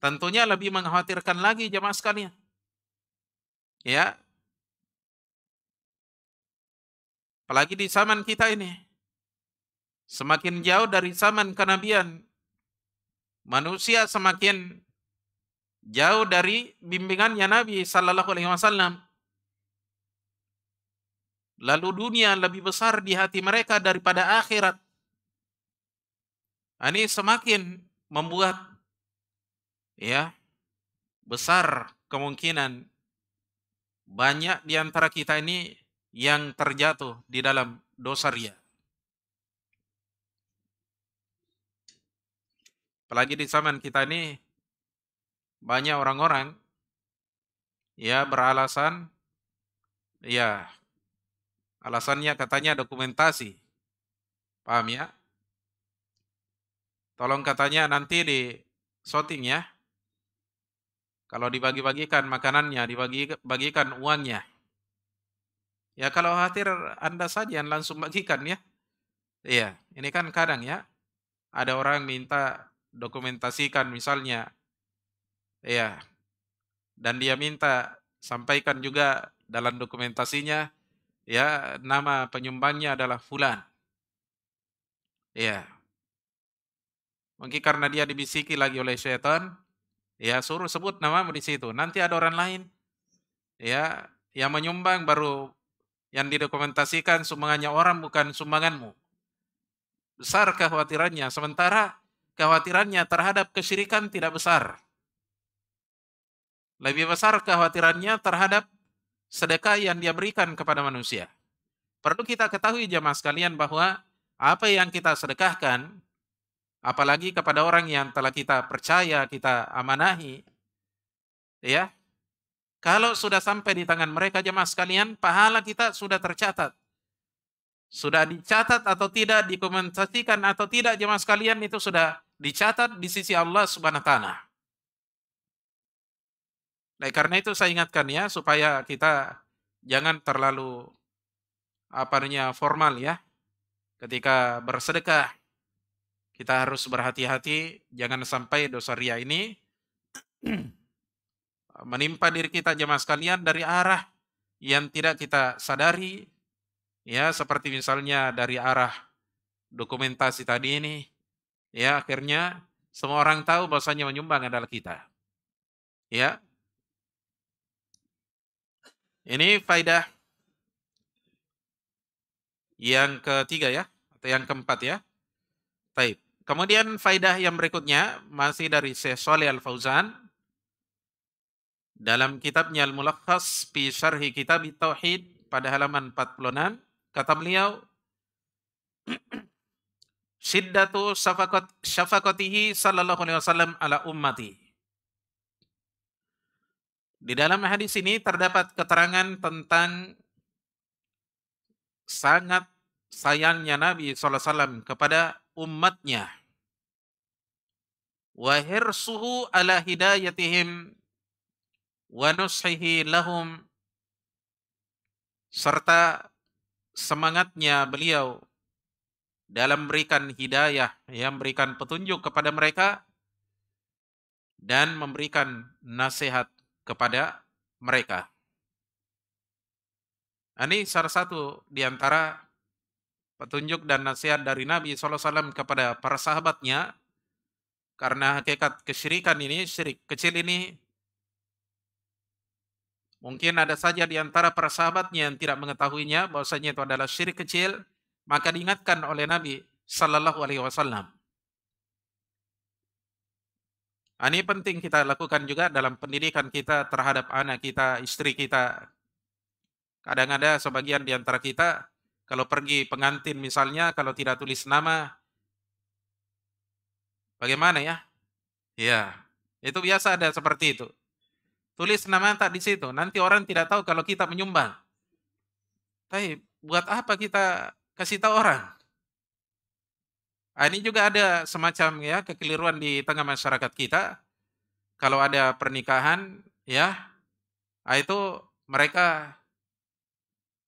Speaker 1: tentunya lebih mengkhawatirkan lagi jemaah sekalian ya Apalagi di zaman kita ini. Semakin jauh dari zaman kenabian, manusia semakin jauh dari bimbingannya Nabi Sallallahu Alaihi Wasallam. Lalu dunia lebih besar di hati mereka daripada akhirat. Nah, ini semakin membuat ya besar kemungkinan banyak di antara kita ini yang terjatuh di dalam dosa ria. Apalagi di zaman kita ini banyak orang-orang ya beralasan ya alasannya katanya dokumentasi. Paham ya? Tolong katanya nanti di shooting ya. Kalau dibagi-bagikan makanannya, dibagi-bagikan uangnya. Ya kalau khawatir Anda saja yang langsung bagikan ya. Iya, ini kan kadang ya ada orang minta dokumentasikan misalnya. Iya. Dan dia minta sampaikan juga dalam dokumentasinya ya nama penyumbangnya adalah fulan. Iya. Mungkin karena dia dibisiki lagi oleh setan, ya suruh sebut namamu di situ. Nanti ada orang lain ya yang menyumbang baru yang didokumentasikan sumbangannya orang bukan sumbanganmu. Besar kekhawatirannya, sementara kekhawatirannya terhadap kesyirikan tidak besar. Lebih besar kekhawatirannya terhadap sedekah yang dia berikan kepada manusia. Perlu kita ketahui jamaah sekalian bahwa apa yang kita sedekahkan, apalagi kepada orang yang telah kita percaya, kita amanahi, ya, kalau sudah sampai di tangan mereka jemaah sekalian, pahala kita sudah tercatat. Sudah dicatat atau tidak, dikomentasikan atau tidak jemaah sekalian itu sudah dicatat di sisi Allah Subhanahu wa taala. Nah, karena itu saya ingatkan ya supaya kita jangan terlalu apanya formal ya. Ketika bersedekah kita harus berhati-hati jangan sampai dosa ria ini menimpa diri kita jemaah sekalian dari arah yang tidak kita sadari ya seperti misalnya dari arah dokumentasi tadi ini ya akhirnya semua orang tahu bahwasanya menyumbang adalah kita ya ini faidah yang ketiga ya atau yang keempat ya Taib. Kemudian faidah yang berikutnya masih dari Syekh Shalih Al Fauzan dalam kitabnya Al-Mulakhas fi Syarhi Kitab Tauhid pada halaman 46 kata beliau Siddatu syafaqat syafaqatihi sallallahu alaihi wasallam ala ummati. Di dalam hadis ini terdapat keterangan tentang sangat sayangnya Nabi sallallahu alaihi wasallam kepada umatnya. Wa hirsuhu ala hidayatihim wa nushihi lahum serta semangatnya beliau dalam memberikan hidayah, yang memberikan petunjuk kepada mereka dan memberikan nasihat kepada mereka. Ini salah satu di antara petunjuk dan nasihat dari Nabi SAW kepada para sahabatnya karena hakikat kesyirikan ini, syirik kecil ini Mungkin ada saja di antara para sahabatnya yang tidak mengetahuinya bahwasanya itu adalah syirik kecil, maka diingatkan oleh Nabi Sallallahu Alaihi Wasallam. Nah, ini penting kita lakukan juga dalam pendidikan kita terhadap anak kita, istri kita. Kadang ada sebagian di antara kita, kalau pergi pengantin misalnya, kalau tidak tulis nama, bagaimana ya? Iya, itu biasa ada seperti itu. Tulis nama tak di situ. Nanti orang tidak tahu kalau kita menyumbang. Tapi buat apa kita kasih tahu orang? Nah, ini juga ada semacam ya kekeliruan di tengah masyarakat kita. Kalau ada pernikahan, ya, nah itu mereka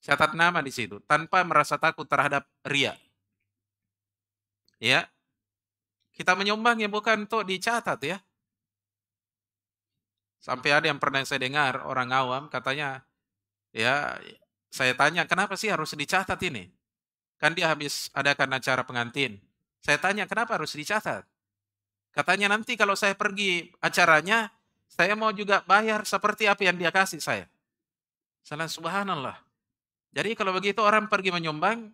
Speaker 1: catat nama di situ tanpa merasa takut terhadap ria. Ya, kita menyumbang ya bukan untuk dicatat ya, Sampai ada yang pernah saya dengar orang awam katanya, ya saya tanya kenapa sih harus dicatat ini? Kan dia habis adakan acara pengantin. Saya tanya kenapa harus dicatat? Katanya nanti kalau saya pergi acaranya, saya mau juga bayar seperti apa yang dia kasih saya. Salah subhanallah. Jadi kalau begitu orang pergi menyumbang,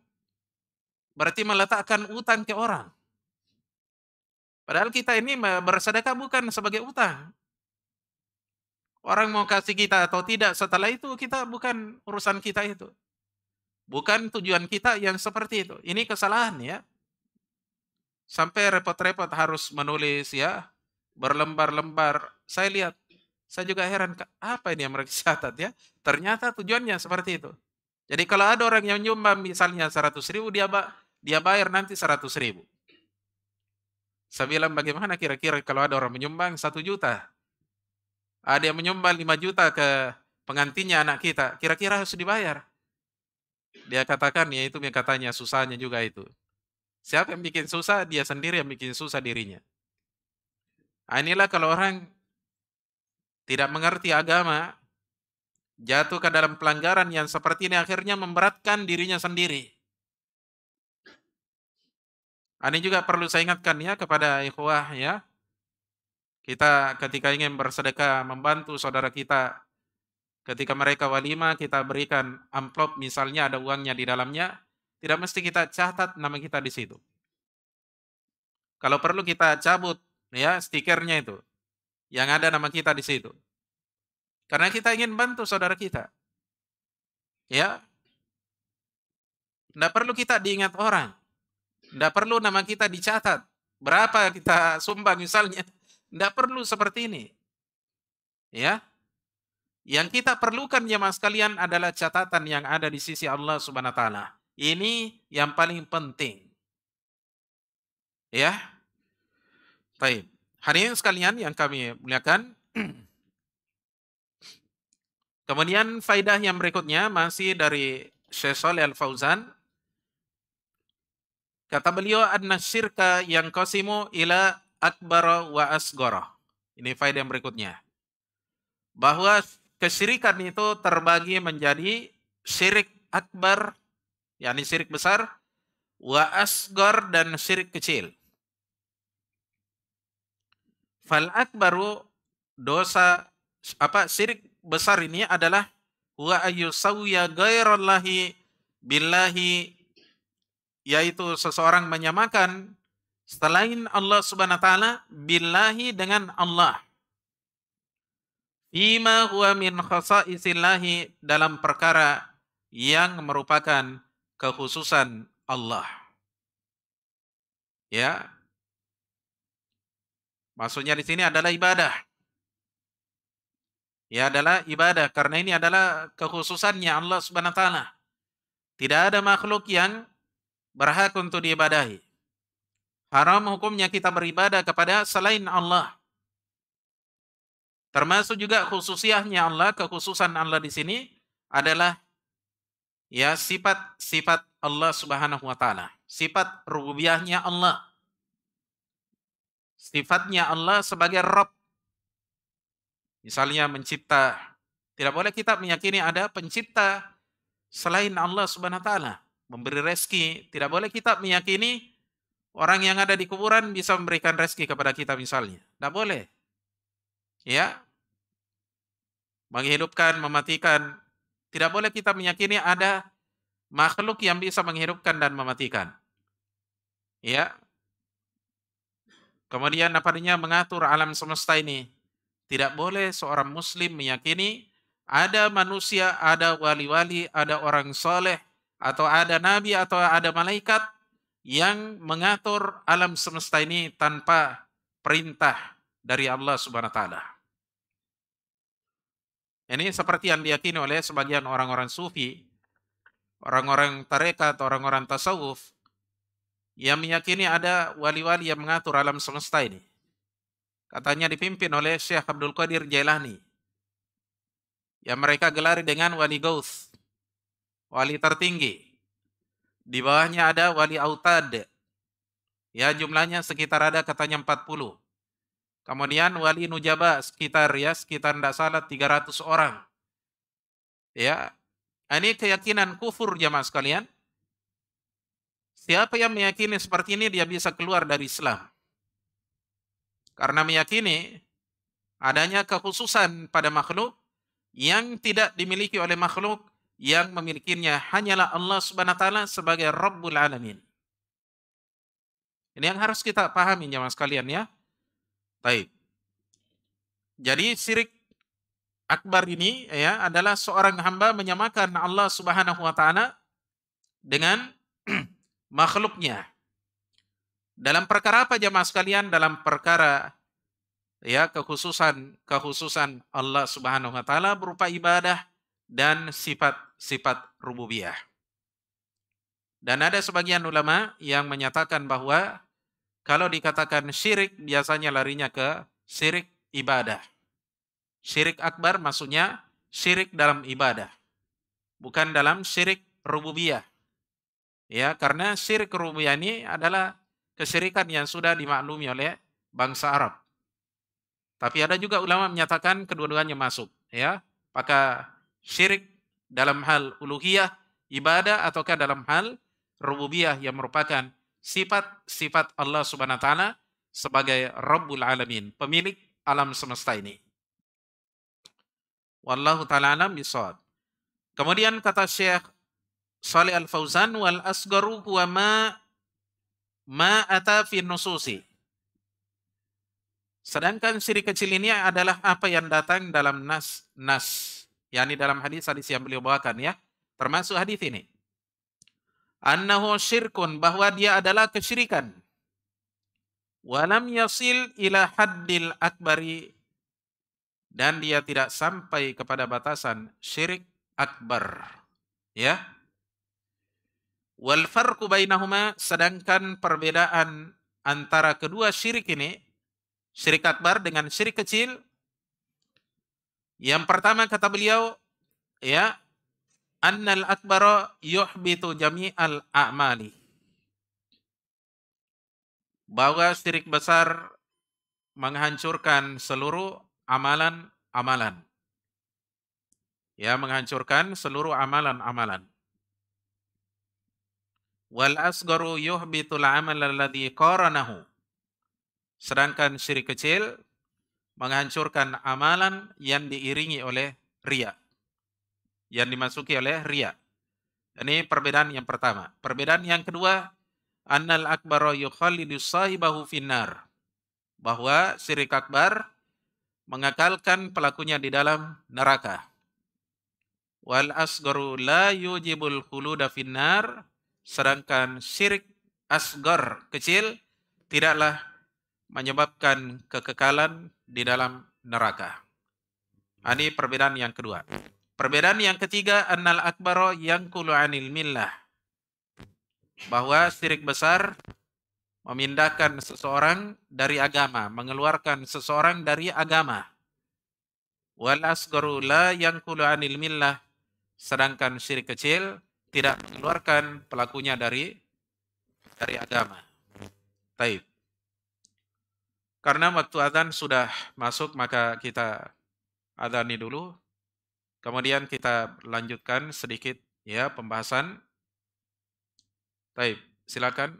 Speaker 1: berarti meletakkan utang ke orang. Padahal kita ini bersedekah bukan sebagai utang, orang mau kasih kita atau tidak setelah itu kita bukan urusan kita itu. Bukan tujuan kita yang seperti itu. Ini kesalahan ya. Sampai repot-repot harus menulis ya, berlembar-lembar. Saya lihat, saya juga heran apa ini yang mereka catat ya. Ternyata tujuannya seperti itu. Jadi kalau ada orang yang nyumbang misalnya 100 ribu, dia, dia bayar nanti 100 ribu. Saya bilang bagaimana kira-kira kalau ada orang menyumbang 1 juta? Ada yang menyumbang 5 juta ke pengantinya anak kita. Kira-kira harus dibayar. Dia katakan, ya itu yang katanya, susahnya juga itu. Siapa yang bikin susah, dia sendiri yang bikin susah dirinya. Nah, inilah kalau orang tidak mengerti agama, jatuh ke dalam pelanggaran yang seperti ini akhirnya memberatkan dirinya sendiri. Nah, ini juga perlu saya ingatkan ya kepada ikhwah ya. Kita ketika ingin bersedekah membantu saudara kita. Ketika mereka walima kita berikan amplop misalnya ada uangnya di dalamnya. Tidak mesti kita catat nama kita di situ. Kalau perlu kita cabut ya stikernya itu. Yang ada nama kita di situ. Karena kita ingin bantu saudara kita. Ya. Tidak perlu kita diingat orang. Tidak perlu nama kita dicatat. Berapa kita sumbang misalnya. Tidak perlu seperti ini. Ya. Yang kita perlukan ya mas kalian adalah catatan yang ada di sisi Allah Subhanahu wa taala. Ini yang paling penting. Ya. Baik. Hari ini sekalian yang kami muliakan. Kemudian faidah yang berikutnya masih dari Syekh Al-Fauzan. Kata beliau, Adna syirka yang kosimu ila akbar wa asgara. Ini faedah yang berikutnya. Bahwa kesyirikan itu terbagi menjadi syirik akbar, yakni syirik besar, wa asgar dan syirik kecil. Fal akbaru dosa apa syirik besar ini adalah wa ayyusawya gairallahi billahi yaitu seseorang menyamakan selain Allah Subhanahu wa taala billahi dengan Allah. Ima huwa min khasaisillahi dalam perkara yang merupakan kekhususan Allah. Ya. Maksudnya di sini adalah ibadah. Ya adalah ibadah karena ini adalah kekhususannya Allah Subhanahu wa taala. Tidak ada makhluk yang berhak untuk diibadahi. Haram hukumnya kita beribadah kepada selain Allah. Termasuk juga khususiahnya Allah, kekhususan Allah di sini adalah ya sifat-sifat Allah Subhanahu wa taala. Sifat rububiyahnya Allah. Sifatnya Allah sebagai Rabb. Misalnya mencipta. Tidak boleh kita meyakini ada pencipta selain Allah Subhanahu wa taala. Memberi rezeki, tidak boleh kita meyakini Orang yang ada di kuburan bisa memberikan rezeki kepada kita misalnya. Tidak boleh. Ya. Menghidupkan, mematikan. Tidak boleh kita meyakini ada makhluk yang bisa menghidupkan dan mematikan. Ya. Kemudian apanya mengatur alam semesta ini. Tidak boleh seorang muslim meyakini ada manusia, ada wali-wali, ada orang soleh, atau ada nabi, atau ada malaikat yang mengatur alam semesta ini tanpa perintah dari Allah Subhanahu wa taala. Ini seperti yang diyakini oleh sebagian orang-orang sufi, orang-orang tarekat, orang-orang tasawuf yang meyakini ada wali-wali yang mengatur alam semesta ini. Katanya dipimpin oleh Syekh Abdul Qadir Jailani. Yang mereka gelari dengan wali Gauth, wali tertinggi. Di bawahnya ada wali autad. Ya jumlahnya sekitar ada katanya 40. Kemudian wali nujaba sekitar ya sekitar tidak salah 300 orang. Ya. Ini keyakinan kufur jamaah sekalian. Siapa yang meyakini seperti ini dia bisa keluar dari Islam. Karena meyakini adanya kekhususan pada makhluk yang tidak dimiliki oleh makhluk yang memilikinya hanyalah Allah Subhanahu wa taala sebagai Rabbul Alamin. Ini yang harus kita pahami jemaah sekalian ya. Baik. Jadi syirik akbar ini ya adalah seorang hamba menyamakan Allah Subhanahu wa taala dengan makhluknya. Dalam perkara apa jemaah sekalian? Dalam perkara ya kekhususan kekhususan Allah Subhanahu wa taala berupa ibadah dan sifat-sifat rububiyah. Dan ada sebagian ulama yang menyatakan bahwa kalau dikatakan syirik biasanya larinya ke syirik ibadah. Syirik akbar maksudnya syirik dalam ibadah. Bukan dalam syirik rububiyah. Ya, karena syirik rububiyah ini adalah kesyirikan yang sudah dimaklumi oleh bangsa Arab. Tapi ada juga ulama menyatakan kedua-duanya masuk, ya. Maka syirik dalam hal uluhiyah, ibadah ataukah dalam hal rububiyah yang merupakan sifat-sifat Allah Subhanahu wa taala sebagai Rabbul Alamin, pemilik alam semesta ini. Wallahu taala alam bisawab. Kemudian kata Syekh Saleh Al Fauzan wal asgaru huwa ma ma ata fi nususi. Sedangkan syirik kecil ini adalah apa yang datang dalam nas nas yakni dalam hadis hadis yang beliau bawakan ya, termasuk hadis ini. Annahu syirkun bahwa dia adalah kesyirikan. Walam yasil ila haddil akbari dan dia tidak sampai kepada batasan syirik akbar. Ya. Wal farqu bainahuma sedangkan perbedaan antara kedua syirik ini syirik akbar dengan syirik kecil yang pertama kata beliau, ya, annal akbara yuhbitu jami'al a'mali. Bahwa syirik besar menghancurkan seluruh amalan-amalan. Ya, menghancurkan seluruh amalan-amalan. Wal asgaru yuhbitul amal alladhi qaranahu. Sedangkan syirik kecil menghancurkan amalan yang diiringi oleh ria. Yang dimasuki oleh ria. Ini perbedaan yang pertama. Perbedaan yang kedua, annal akbaro yukhalidu sahibahu finnar. Bahwa sirik akbar mengakalkan pelakunya di dalam neraka. Wal asgaru la yujibul khuluda finnar. Sedangkan sirik asgar kecil tidaklah menyebabkan kekekalan di dalam neraka. Ah, ini hmm. perbedaan yang kedua. Perbedaan yang ketiga, annal akbaro yang kulu'anil millah. Bahwa sirik besar memindahkan seseorang dari agama, mengeluarkan seseorang dari agama. Wal asgaru la yang kulu'anil millah. Sedangkan sirik kecil tidak mengeluarkan pelakunya dari dari agama. Taib. Karena waktu azan sudah masuk, maka kita azani dulu. Kemudian kita lanjutkan sedikit ya pembahasan. Baik, silakan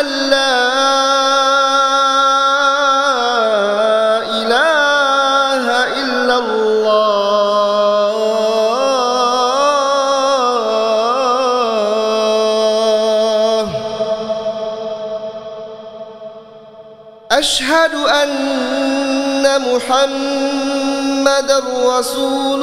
Speaker 2: ألا إله إلا الله أشهد أن محمد رسول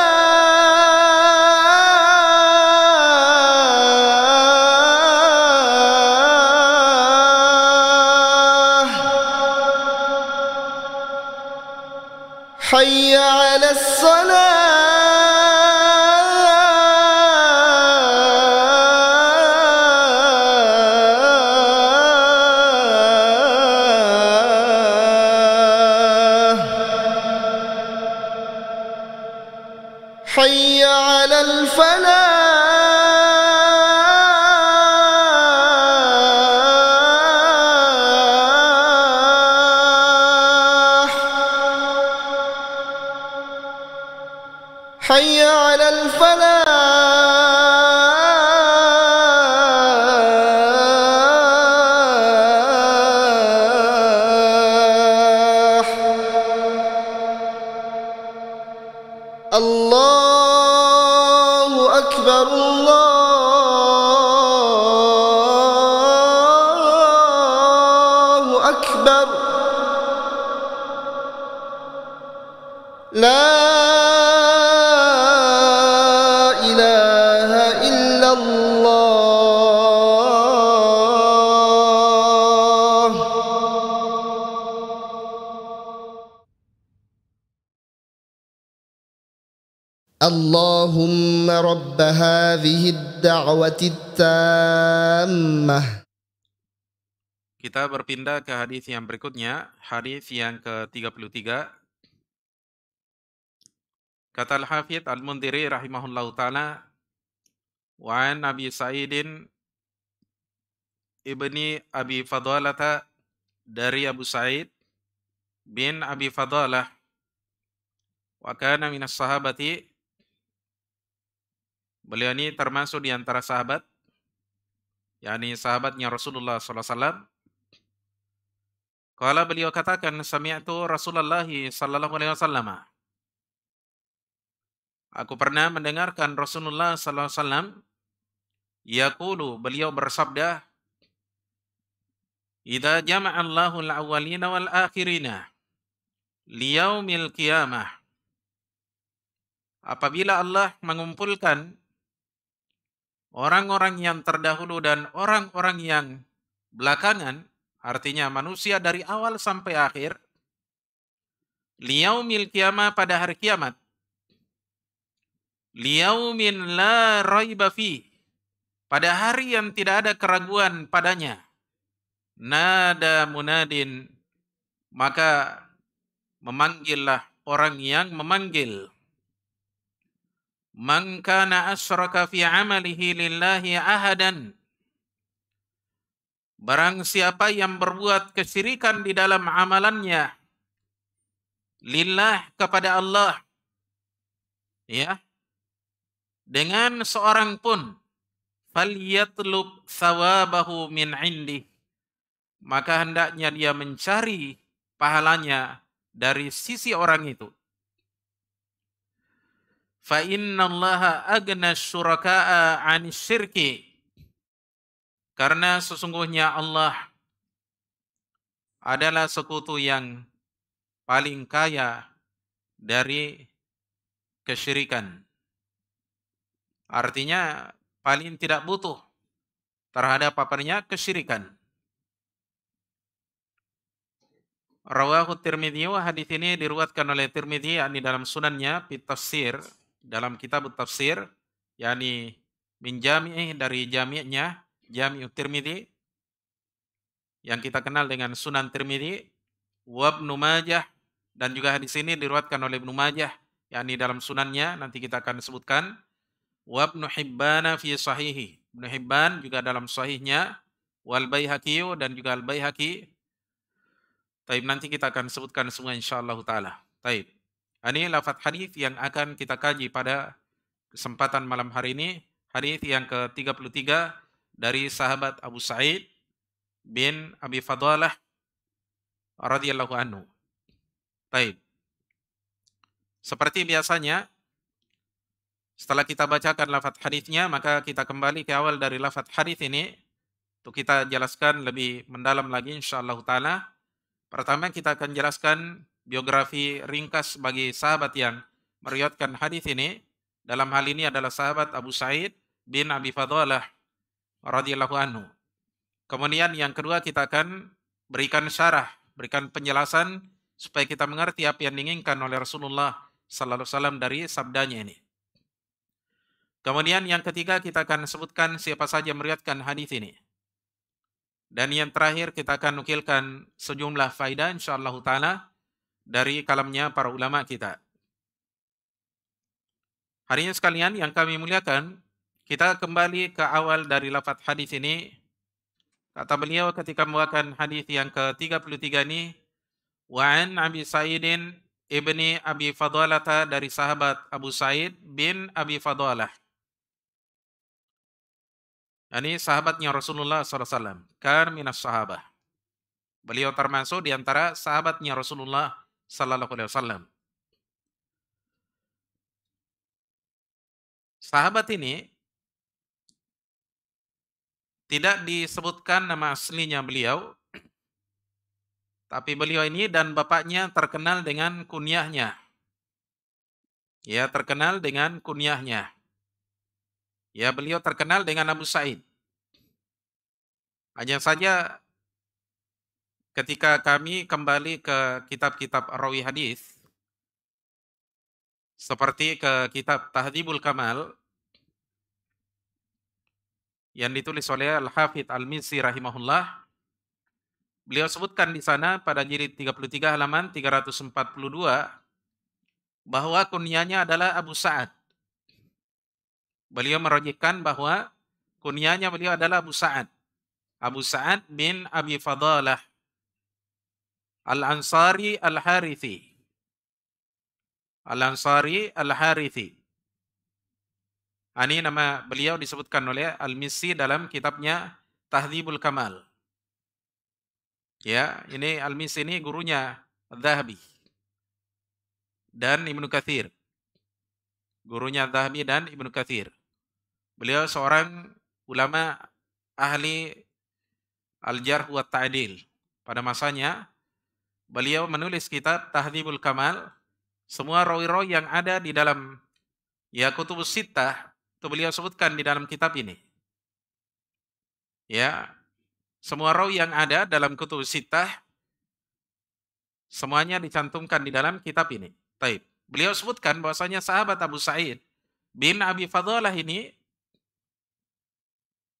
Speaker 2: اللهم رب هذه الدعوة التامة
Speaker 1: Kita berpindah ke hadis yang berikutnya, hadis yang ke-33. Kata Al-Hafidh Al-Mundiri rahimahullah taala Wa'an Nabi Sa'idin ibni Abi Fadalata dari Abu Sa'id bin Abi Fadalah wa kana minas sahabati Beliau ini termasuk di antara sahabat, yakni sahabatnya Rasulullah SAW. Kala beliau katakan, itu Rasulullah Sallallahu Alaihi Wasallam. Aku pernah mendengarkan Rasulullah Sallallahu Alaihi Wasallam Yaqulu beliau bersabda Ida jama'a Allahul al wal akhirina liyaumil qiyamah Apabila Allah mengumpulkan orang-orang yang terdahulu dan orang-orang yang belakangan, artinya manusia dari awal sampai akhir, liyaumil kiamat pada hari kiamat. Liyaumin la raiba fi. Pada hari yang tidak ada keraguan padanya. Nada munadin. Maka memanggillah orang yang memanggil. Man kana asyraka fi amalihi lillahi ahadan. Barang siapa yang berbuat kesyirikan di dalam amalannya lillah kepada Allah ya dengan seorang pun falyatlub thawabahu min indi maka hendaknya dia mencari pahalanya dari sisi orang itu fa inna allaha agna syuraka'a 'an syirki karena sesungguhnya Allah adalah sekutu yang paling kaya dari kesyirikan artinya paling tidak butuh terhadap papernya kesyirikan Rawahu Tirmidhi, wa hadis ini diruatkan oleh Tirmidhi, yakni dalam sunannya Pitafsir, tafsir dalam kitab tafsir yakni min jami'i dari jami'nya jami'u tirmidhi yang kita kenal dengan Sunan tirmidhi wa Ibnu Majah dan juga hadis ini diruatkan oleh Ibnu Majah yakni dalam sunannya nanti kita akan sebutkan wa Ibnu fi sahihi Ibnu Hibban juga dalam sahihnya wal Baihaqi dan juga al Baihaqi Taib nanti kita akan sebutkan semua insyaallah taala. Taib. Ini lafaz Hadith yang akan kita kaji pada kesempatan malam hari ini. Hadith yang ke-33 dari sahabat Abu Sa'id bin Abi Fadalah radhiyallahu anhu. Baik. Seperti biasanya setelah kita bacakan lafaz Hadithnya maka kita kembali ke awal dari lafaz Hadith ini untuk kita jelaskan lebih mendalam lagi insyaallah taala. Pertama kita akan jelaskan biografi ringkas bagi sahabat yang meriwayatkan hadis ini dalam hal ini adalah sahabat Abu Sa'id bin Abi Fadalah radhiyallahu anhu. Kemudian yang kedua kita akan berikan syarah, berikan penjelasan supaya kita mengerti apa yang diinginkan oleh Rasulullah sallallahu alaihi wasallam dari sabdanya ini. Kemudian yang ketiga kita akan sebutkan siapa saja meriatkan hadis ini. Dan yang terakhir kita akan nukilkan sejumlah faidah insyaallah taala dari kalamnya para ulama kita. Harinya sekalian yang kami muliakan, kita kembali ke awal dari lafaz hadis ini. Kata beliau ketika membawakan hadis yang ke-33 ini, wa Abi Sa'idin ibni Abi Fadwalata dari sahabat Abu Sa'id bin Abi Fadwalah. Ini sahabatnya Rasulullah SAW. Kan minas sahabah. Beliau termasuk di antara sahabatnya Rasulullah Sallallahu Alaihi Wasallam. Sahabat ini tidak disebutkan nama aslinya beliau, tapi beliau ini dan bapaknya terkenal dengan kunyahnya. Ya, terkenal dengan kunyahnya. Ya, beliau terkenal dengan Abu Said. Hanya saja ketika kami kembali ke kitab-kitab rawi hadis seperti ke kitab Tahdibul Kamal yang ditulis oleh Al-Hafidh al misri rahimahullah beliau sebutkan di sana pada jilid 33 halaman 342 bahwa kunyanya adalah Abu Sa'ad beliau merujukkan bahwa kunyanya beliau adalah Abu Sa'ad Abu Sa'ad bin Abi Fadalah Al-Ansari Al-Harithi. Al-Ansari Al-Harithi. Nah, ini nama beliau disebutkan oleh Al-Misi dalam kitabnya Tahdhibul Kamal. Ya, ini Al-Misi ini gurunya Zahabi dan Ibnu Kathir. Gurunya Zahabi dan Ibnu Kathir. Beliau seorang ulama ahli al-jarh wa ta'dil. Pada masanya beliau menulis kitab Tahdhibul Kamal. Semua rawi-rawi yang ada di dalam ya kutubus sitah itu beliau sebutkan di dalam kitab ini. Ya, semua rawi yang ada dalam kutubus sitah semuanya dicantumkan di dalam kitab ini. Taib. Beliau sebutkan bahwasanya sahabat Abu Sa'id bin Abi Fadalah ini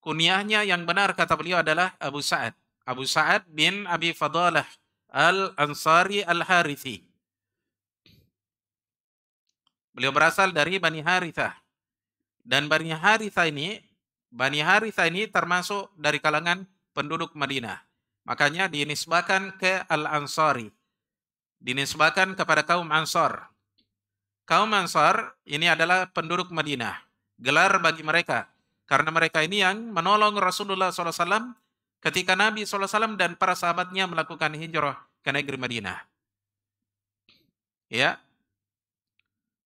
Speaker 1: kunyahnya yang benar kata beliau adalah Abu Sa'ad. Abu Sa'ad bin Abi Fadalah Al-Ansari Al-Harithi. Beliau berasal dari Bani Haritha Dan Bani Haritha ini, Bani Harithah ini termasuk dari kalangan penduduk Madinah. Makanya dinisbahkan ke Al-Ansari. Dinisbahkan kepada kaum Ansar. Kaum Ansar ini adalah penduduk Madinah. Gelar bagi mereka. Karena mereka ini yang menolong Rasulullah SAW ketika Nabi SAW dan para sahabatnya melakukan hijrah ke negeri Madinah. Ya.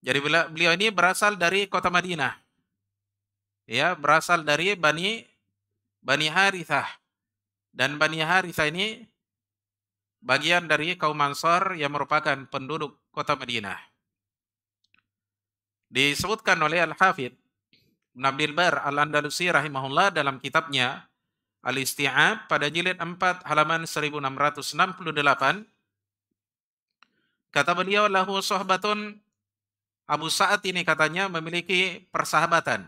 Speaker 1: Jadi beliau ini berasal dari kota Madinah. Ya, berasal dari Bani Bani Harithah. Dan Bani Harithah ini bagian dari kaum Ansar yang merupakan penduduk kota Madinah. Disebutkan oleh Al-Hafidh Ibn Bar Al-Andalusi rahimahullah dalam kitabnya Al-Isti'ab pada jilid 4 halaman 1668 kata beliau lahu sohbatun Abu Sa'ad ini katanya memiliki persahabatan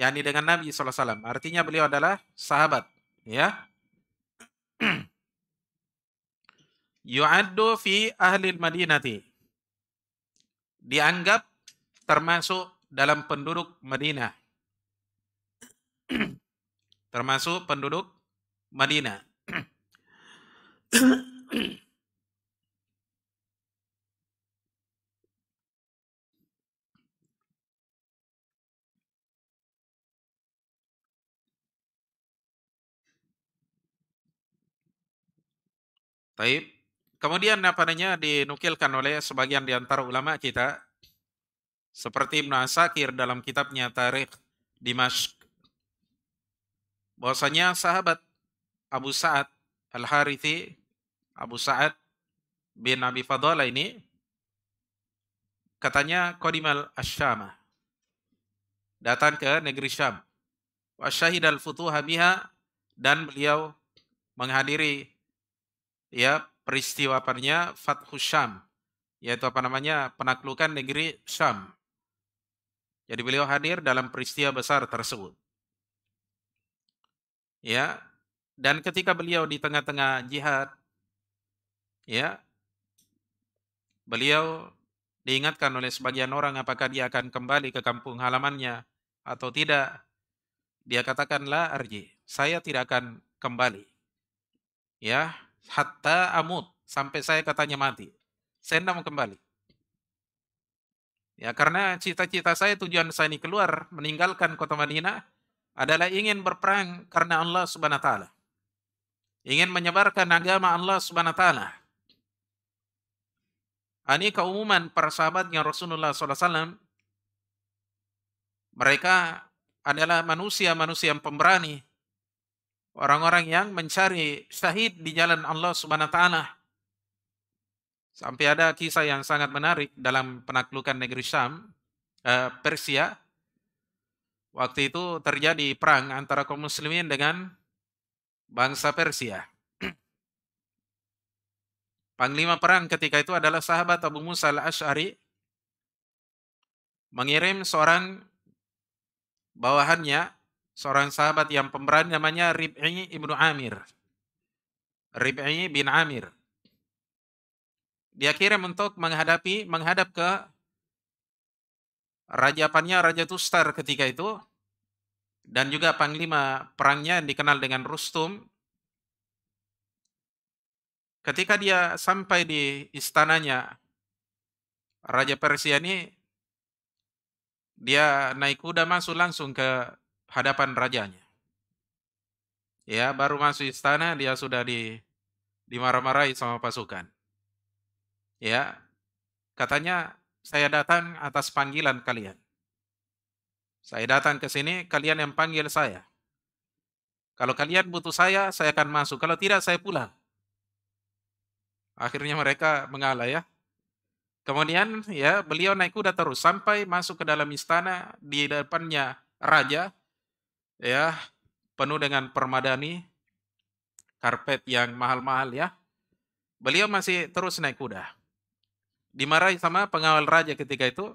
Speaker 1: yakni dengan Nabi SAW artinya beliau adalah sahabat ya yu'addu fi ahli Madinati dianggap termasuk dalam penduduk Madinah termasuk penduduk Madinah. Taib. Kemudian apa namanya dinukilkan oleh sebagian di antara ulama kita seperti Ibnu Asakir dalam kitabnya Tarikh Dimashq bahwasanya sahabat Abu Sa'ad Al-Harithi, Abu Sa'ad bin Abi Fadala ini katanya Qadimal Asyama Datang ke negeri Syam. Wa syahid al-futuha biha dan beliau menghadiri ya peristiwa apanya Fathu Syam yaitu apa namanya penaklukan negeri Syam. Jadi beliau hadir dalam peristiwa besar tersebut ya dan ketika beliau di tengah-tengah jihad ya beliau diingatkan oleh sebagian orang apakah dia akan kembali ke kampung halamannya atau tidak dia katakanlah, arji saya tidak akan kembali ya hatta amut sampai saya katanya mati saya tidak mau kembali ya karena cita-cita saya tujuan saya ini keluar meninggalkan kota Madinah adalah ingin berperang karena Allah Subhanahu wa taala. Ingin menyebarkan agama Allah Subhanahu wa taala. Ah, ini keumuman para sahabatnya Rasulullah SAW. Mereka adalah manusia-manusia yang pemberani. Orang-orang yang mencari syahid di jalan Allah Subhanahu wa taala. Sampai ada kisah yang sangat menarik dalam penaklukan negeri Syam, eh, Persia, Waktu itu terjadi perang antara kaum muslimin dengan bangsa Persia. Panglima perang ketika itu adalah sahabat Abu Musa al-Ash'ari mengirim seorang bawahannya, seorang sahabat yang pemberani namanya Rib'i ibnu Amir. Rib'i bin Amir. Dia kirim untuk menghadapi menghadap ke Raja Panya, Raja Tustar ketika itu, dan juga panglima perangnya yang dikenal dengan Rustum. Ketika dia sampai di istananya, Raja Persia ini, dia naik kuda masuk langsung ke hadapan rajanya. Ya, baru masuk istana, dia sudah di dimarah-marahi sama pasukan. Ya, katanya saya datang atas panggilan kalian. Saya datang ke sini, kalian yang panggil saya. Kalau kalian butuh saya, saya akan masuk. Kalau tidak, saya pulang. Akhirnya mereka mengalah ya. Kemudian ya beliau naik kuda terus sampai masuk ke dalam istana di depannya raja ya penuh dengan permadani karpet yang mahal-mahal ya. Beliau masih terus naik kuda dimarahi sama pengawal raja ketika itu.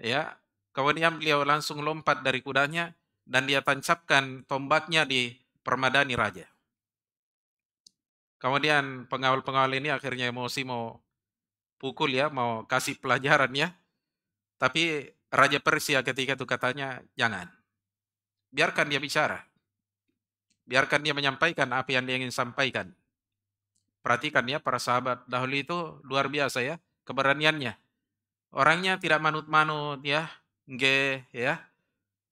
Speaker 1: Ya, kemudian beliau langsung lompat dari kudanya dan dia tancapkan tombaknya di permadani raja. Kemudian pengawal-pengawal ini akhirnya emosi mau pukul ya, mau kasih pelajaran ya. Tapi Raja Persia ketika itu katanya, jangan. Biarkan dia bicara. Biarkan dia menyampaikan apa yang dia ingin sampaikan. Perhatikan ya para sahabat dahulu itu luar biasa ya keberaniannya. Orangnya tidak manut-manut ya, nge ya.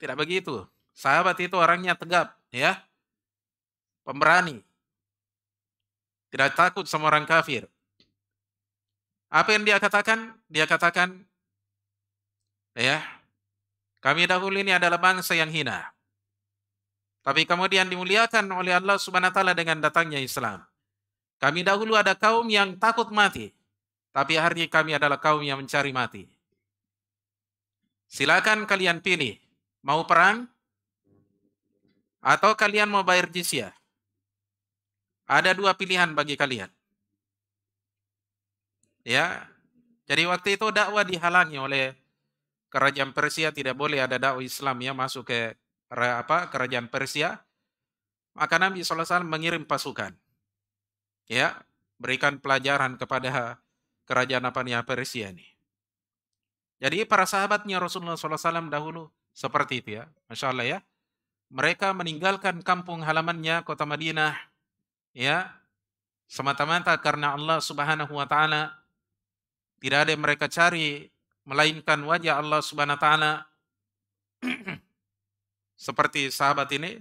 Speaker 1: Tidak begitu. Sahabat itu orangnya tegap ya. Pemberani. Tidak takut sama orang kafir. Apa yang dia katakan? Dia katakan ya, kami dahulu ini adalah bangsa yang hina. Tapi kemudian dimuliakan oleh Allah Subhanahu wa taala dengan datangnya Islam. Kami dahulu ada kaum yang takut mati, tapi hari ini kami adalah kaum yang mencari mati. Silakan kalian pilih, mau perang atau kalian mau bayar jizyah. Ada dua pilihan bagi kalian. Ya. Jadi waktu itu dakwah dihalangi oleh kerajaan Persia tidak boleh ada dakwah Islam yang masuk ke apa kerajaan Persia. Maka Nabi SAW mengirim pasukan. Ya, berikan pelajaran kepada kerajaan apa nih Persia nih. Jadi para sahabatnya Rasulullah SAW dahulu seperti itu ya, masya Allah ya. Mereka meninggalkan kampung halamannya kota Madinah, ya semata-mata karena Allah Subhanahu Wa Taala. Tidak ada yang mereka cari melainkan wajah Allah Subhanahu Wa Taala. Seperti sahabat ini,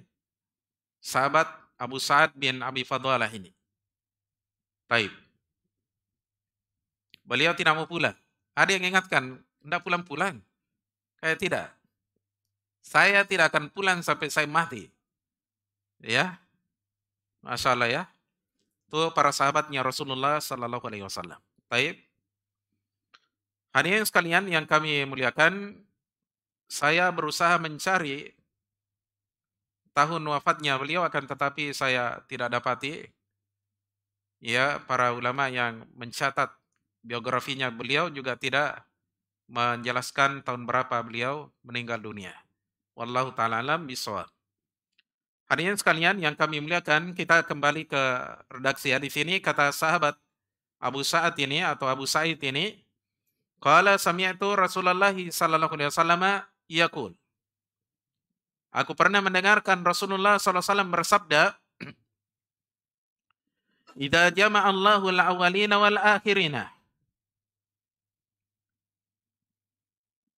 Speaker 1: sahabat Abu Sa'ad bin Abi Fadalah ini. Baik. Beliau tidak mau pulang. Ada yang ingatkan, tidak pulang-pulang. Kayak tidak. Saya tidak akan pulang sampai saya mati. Ya. Masya Allah ya. Itu para sahabatnya Rasulullah Sallallahu Alaihi Wasallam. Baik. yang sekalian yang kami muliakan, saya berusaha mencari tahun wafatnya beliau akan tetapi saya tidak dapati ya para ulama yang mencatat biografinya beliau juga tidak menjelaskan tahun berapa beliau meninggal dunia. Wallahu taala alam bisawab. Hadirin sekalian yang kami muliakan, kita kembali ke redaksi ya. di sini kata sahabat Abu Sa'ad ini atau Abu Sa'id ini qala sami'tu Rasulullah sallallahu alaihi wasallam yaqul Aku pernah mendengarkan Rasulullah SAW bersabda, Idza jama'a Allahu al wal akhirina.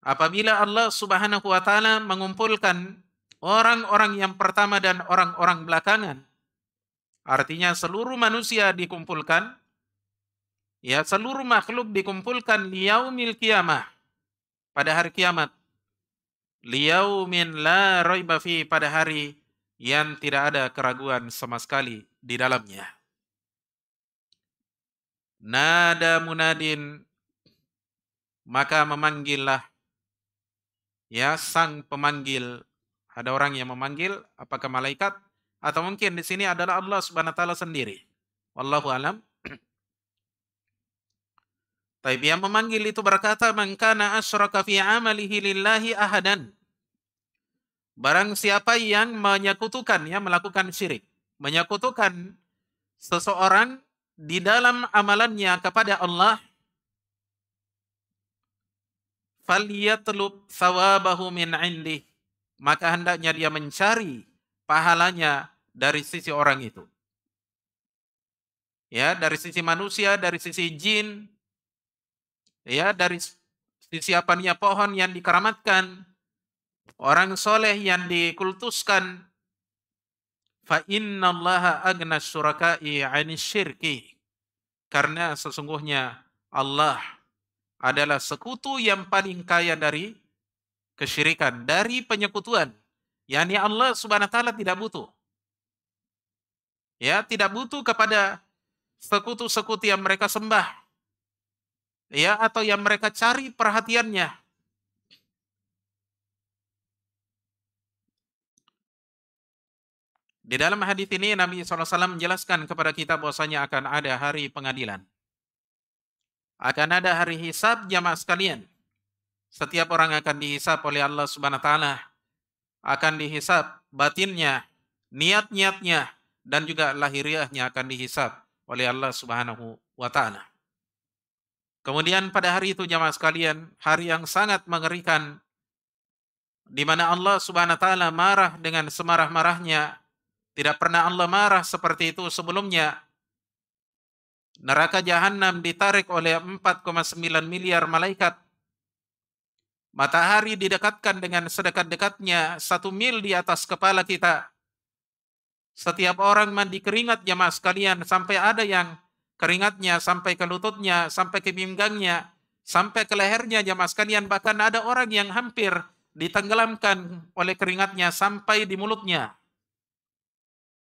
Speaker 1: Apabila Allah Subhanahu wa taala mengumpulkan orang-orang yang pertama dan orang-orang belakangan, artinya seluruh manusia dikumpulkan, ya seluruh makhluk dikumpulkan liyaumil kiamah pada hari kiamat. Liyaumin la raiba pada hari yang tidak ada keraguan sama sekali di dalamnya. Nada munadin maka memanggillah ya sang pemanggil. Ada orang yang memanggil apakah malaikat atau mungkin di sini adalah Allah Subhanahu wa taala sendiri. Wallahu alam. Tapi yang memanggil itu berkata, "Man kana asyraka fi amalihi lillahi ahadan." Barang siapa yang menyekutukan, ya melakukan syirik, menyekutukan seseorang di dalam amalannya kepada Allah falyatlub thawabahu min indih maka hendaknya dia mencari pahalanya dari sisi orang itu ya dari sisi manusia dari sisi jin ya dari sisi apanya pohon yang dikeramatkan orang soleh yang dikultuskan fa innallaha agna suraka'i ani syirki. Karena sesungguhnya Allah adalah sekutu yang paling kaya dari kesyirikan, dari penyekutuan. Yani Allah subhanahu wa ta'ala tidak butuh. Ya, tidak butuh kepada sekutu-sekutu yang mereka sembah. Ya, atau yang mereka cari perhatiannya Di dalam hadis ini Nabi SAW menjelaskan kepada kita bahwasanya akan ada hari pengadilan. Akan ada hari hisab jamaah sekalian. Setiap orang akan dihisab oleh Allah Subhanahu wa taala. Akan dihisab batinnya, niat-niatnya dan juga lahiriahnya akan dihisab oleh Allah Subhanahu wa taala. Kemudian pada hari itu jamaah sekalian, hari yang sangat mengerikan di mana Allah Subhanahu wa taala marah dengan semarah-marahnya tidak pernah Allah marah seperti itu sebelumnya. Neraka jahanam ditarik oleh 4,9 miliar malaikat. Matahari didekatkan dengan sedekat-dekatnya satu mil di atas kepala kita. Setiap orang mandi keringat jamaah sekalian sampai ada yang keringatnya sampai ke lututnya, sampai ke pinggangnya, sampai ke lehernya jamaah sekalian. Bahkan ada orang yang hampir ditenggelamkan oleh keringatnya sampai di mulutnya.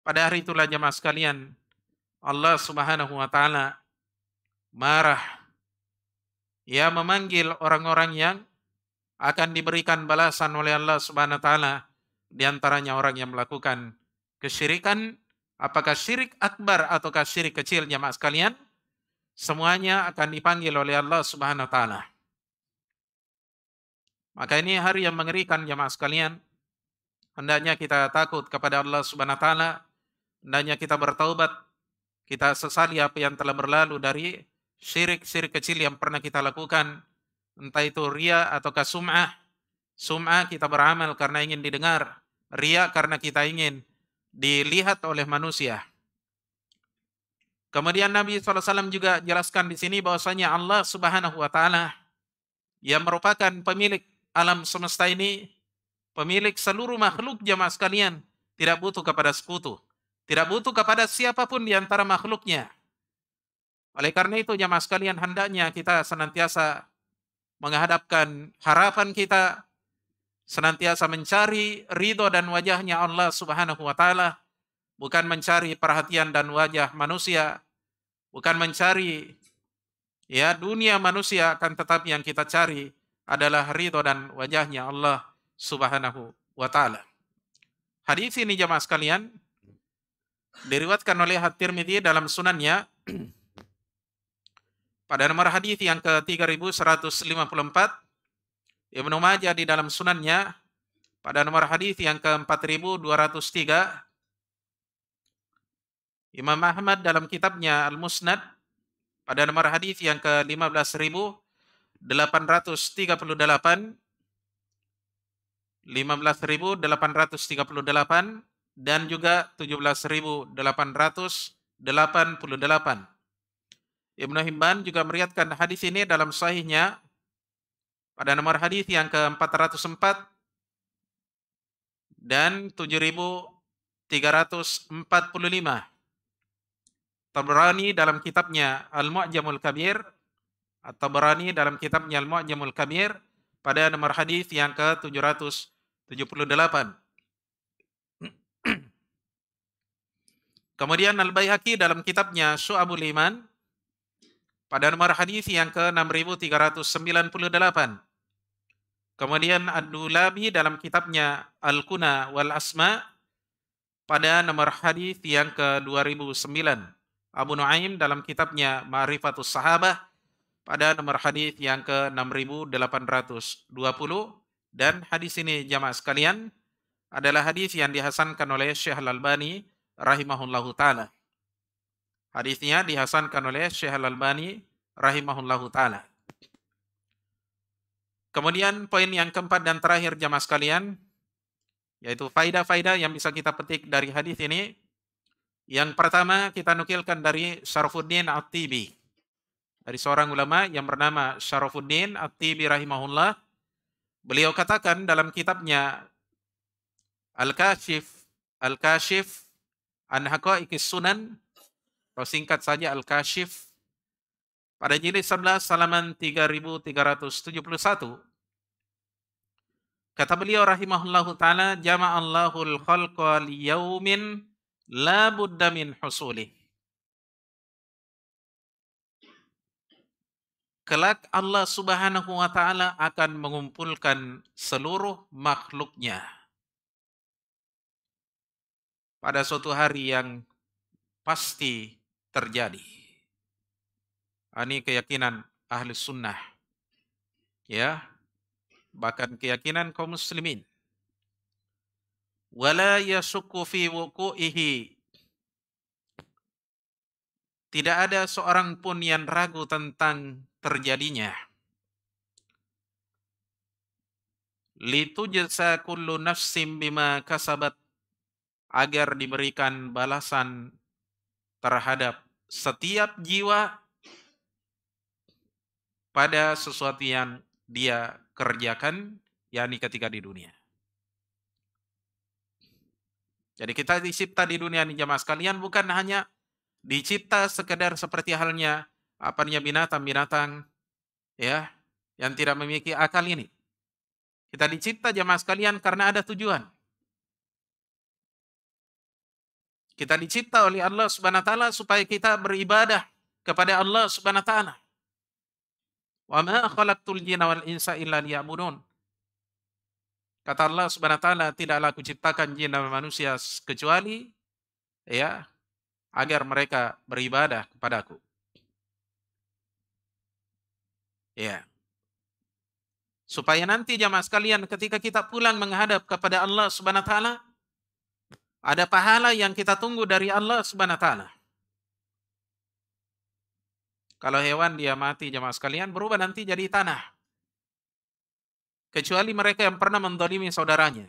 Speaker 1: Pada hari itulah jemaah sekalian, Allah Subhanahu wa taala marah. Ia memanggil orang-orang yang akan diberikan balasan oleh Allah Subhanahu wa taala di antaranya orang yang melakukan kesyirikan apakah syirik akbar ataukah syirik kecil jemaah sekalian semuanya akan dipanggil oleh Allah Subhanahu wa taala. Maka ini hari yang mengerikan jemaah sekalian. Hendaknya kita takut kepada Allah Subhanahu wa taala Hendaknya kita nah. bertaubat, kita sesali apa yang telah berlalu dari syirik-syirik kecil yang pernah kita lakukan, entah itu ria ataukah sum'ah. Sum'ah kita beramal karena ingin didengar, ria karena kita ingin dilihat oleh manusia. Kemudian Nabi SAW juga jelaskan di sini bahwasanya Allah Subhanahu wa taala yang merupakan pemilik alam semesta ini, pemilik seluruh makhluk jamaah sekalian, tidak butuh kepada sekutu. Tidak butuh kepada siapapun di antara makhluknya. Oleh karena itu, jamaah sekalian, hendaknya kita senantiasa menghadapkan harapan kita, senantiasa mencari ridho dan wajahnya Allah subhanahu wa ta'ala, bukan mencari perhatian dan wajah manusia, bukan mencari ya dunia manusia, akan tetapi yang kita cari adalah ridho dan wajahnya Allah subhanahu wa ta'ala. Hadis ini jamaah sekalian, Diriwatkan oleh At-Tirmidzi dalam sunannya pada nomor hadis yang ke-3154 Ibnu Majah di dalam sunannya pada nomor hadis yang ke-4203 Imam Ahmad dalam kitabnya Al-Musnad pada nomor hadis yang ke-15838 15838 dan juga 17.888. Ibnu Hibban juga meriatkan hadis ini dalam sahihnya pada nomor hadis yang ke-404 dan 7345. Tabrani dalam kitabnya Al-Mu'jamul Kabir At-Tabrani dalam kitabnya Al-Mu'jamul Kabir pada nomor hadis yang ke-778. Kemudian Al-Baihaqi dalam kitabnya Su'abul Iman pada nomor hadis yang ke-6398. Kemudian Ad-Dulabi dalam kitabnya Al-Kuna wal Asma pada nomor hadis yang ke-2009. Abu Nuaim dalam kitabnya Ma'rifatus Sahabah pada nomor hadis yang ke-6820 dan hadis ini jamaah sekalian adalah hadis yang dihasankan oleh Syekh Al-Albani rahimahullahu taala. Hadisnya dihasankan oleh Syekh Al-Albani rahimahullahu taala. Kemudian poin yang keempat dan terakhir jamaah sekalian yaitu faidah-faidah yang bisa kita petik dari hadis ini. Yang pertama kita nukilkan dari Syarafuddin At-Tibi. Dari seorang ulama yang bernama Syarafuddin At-Tibi rahimahullah. Beliau katakan dalam kitabnya Al-Kashif Al-Kashif An Haqa'iqis Sunan atau singkat saja Al-Kashif pada jilid 11 halaman 3371 kata beliau rahimahullahu taala jama'allahu al-khalqa liyaumin la budda min husulih Kelak Allah Subhanahu wa taala akan mengumpulkan seluruh makhluknya pada suatu hari yang pasti terjadi. Ah, ini keyakinan ahli sunnah. Ya, bahkan keyakinan kaum muslimin. Wala yasukku fi wuku'ihi. Tidak ada seorang pun yang ragu tentang terjadinya. Litu jasa kullu nafsim bima kasabat agar diberikan balasan terhadap setiap jiwa pada sesuatu yang dia kerjakan, yakni ketika di dunia. Jadi kita dicipta di dunia ini jamaah sekalian bukan hanya dicipta sekedar seperti halnya apa binatang-binatang ya yang tidak memiliki akal ini. Kita dicipta jamaah sekalian karena ada tujuan. Kita dicipta oleh Allah Subhanahu wa taala supaya kita beribadah kepada Allah Subhanahu wa taala. Wa ma khalaqtul jinna wal insa illa liya'budun. Kata Allah Subhanahu wa taala, tidaklah aku ciptakan jin dan manusia kecuali ya agar mereka beribadah kepadaku. Ya. Supaya nanti jamaah sekalian ketika kita pulang menghadap kepada Allah Subhanahu wa taala, ada pahala yang kita tunggu dari Allah Subhanahu wa taala. Kalau hewan dia mati jemaah sekalian berubah nanti jadi tanah. Kecuali mereka yang pernah mendolimi saudaranya.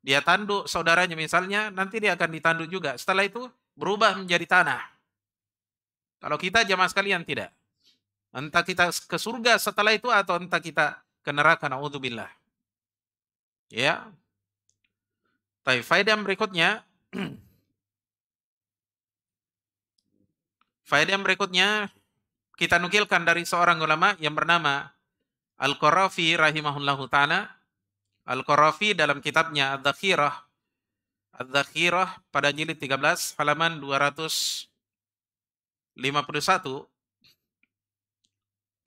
Speaker 1: Dia tanduk saudaranya misalnya, nanti dia akan ditanduk juga. Setelah itu berubah menjadi tanah. Kalau kita jemaah sekalian tidak. Entah kita ke surga setelah itu atau entah kita ke neraka naudzubillah. Ya, tapi faedah yang berikutnya faedah yang berikutnya kita nukilkan dari seorang ulama yang bernama Al-Qarafi rahimahullahu taala. Al-Qarafi dalam kitabnya Ad-Dhakhirah Ad-Dhakhirah pada jilid 13 halaman 251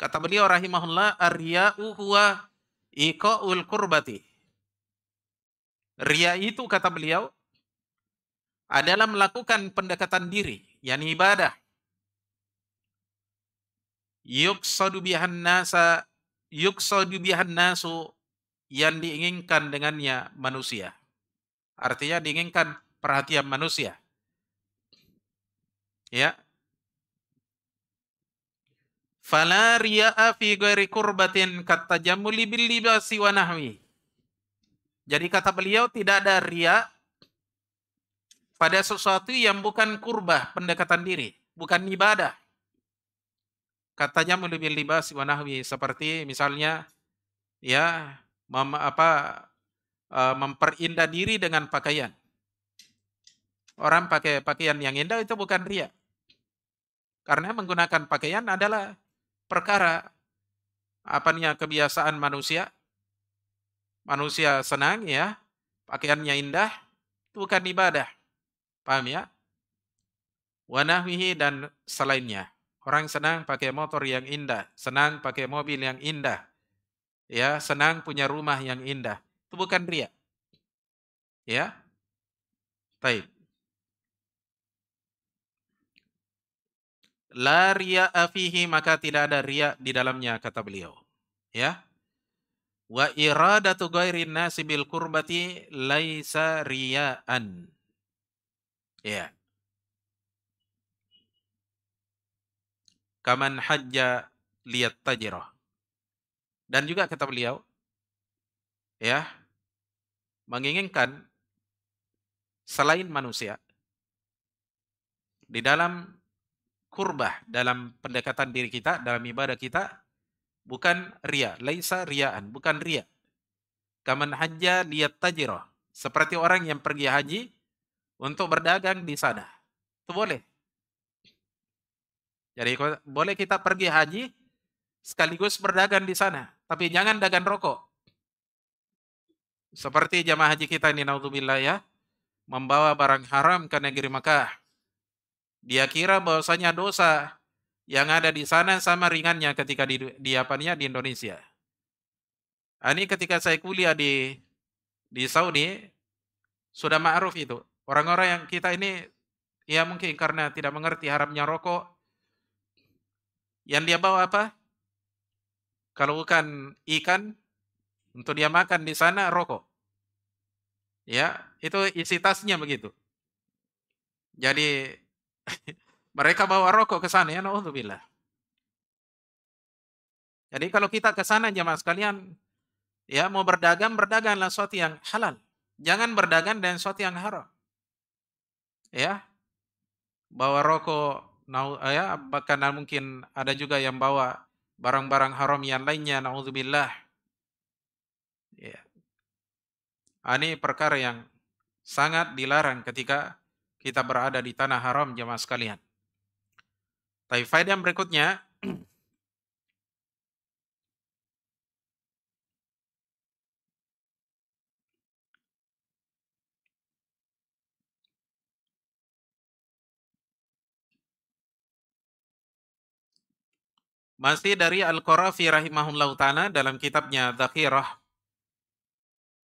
Speaker 1: kata beliau rahimahullah ar-ya'u huwa iqa'ul qurbati Ria itu kata beliau adalah melakukan pendekatan diri, yakni ibadah. Yuksadu bihan nasa yuksadu bihan nasu yang diinginkan dengannya manusia. Artinya diinginkan perhatian manusia. Ya. Fala riya'a fi ghairi kurbatin jamuli bil libasi wa nahwi. Jadi kata beliau tidak ada ria pada sesuatu yang bukan kurbah pendekatan diri, bukan ibadah. Katanya melebihi libas wanahwi seperti misalnya ya mem, apa e, memperindah diri dengan pakaian. Orang pakai pakaian yang indah itu bukan ria. Karena menggunakan pakaian adalah perkara apanya kebiasaan manusia manusia senang ya, pakaiannya indah, itu bukan ibadah. Paham ya? Wanahwihi dan selainnya. Orang senang pakai motor yang indah, senang pakai mobil yang indah, ya senang punya rumah yang indah. Itu bukan ria. Ya, Baik. La ria afihi maka tidak ada ria di dalamnya kata beliau. Ya. Wa iradatu ghairin nasi bil kurbati laisa riya'an. Ya. Kaman hajja liat tajirah. Dan juga kata beliau, ya, menginginkan selain manusia, di dalam kurbah, dalam pendekatan diri kita, dalam ibadah kita, bukan ria, laisa riaan, bukan ria. Kaman hajja liat tajiro, seperti orang yang pergi haji untuk berdagang di sana. Itu boleh. Jadi boleh kita pergi haji sekaligus berdagang di sana, tapi jangan dagang rokok. Seperti jamaah haji kita ini naudzubillah ya, membawa barang haram ke negeri Mekah. Dia kira bahwasanya dosa yang ada di sana sama ringannya ketika di, di apa ya, di Indonesia. Nah, ini ketika saya kuliah di di Saudi sudah ma'ruf itu. Orang-orang yang kita ini ya mungkin karena tidak mengerti haramnya rokok yang dia bawa apa? Kalau bukan ikan untuk dia makan di sana rokok. Ya, itu isi tasnya begitu. Jadi Mereka bawa rokok ke sana ya naudzubillah. Jadi kalau kita ke sana jemaah sekalian, ya mau berdagang, berdaganglah sesuatu yang halal. Jangan berdagang dengan sesuatu yang haram. Ya. Bawa rokok, nau, eh, ya, bahkan mungkin ada juga yang bawa barang-barang haram yang lainnya, naudzubillah. Ya. Ah, ini perkara yang sangat dilarang ketika kita berada di tanah haram jemaah sekalian. Tapi file yang berikutnya Masih dari al qurafi rahimahullah ta'ala dalam kitabnya Zakhirah.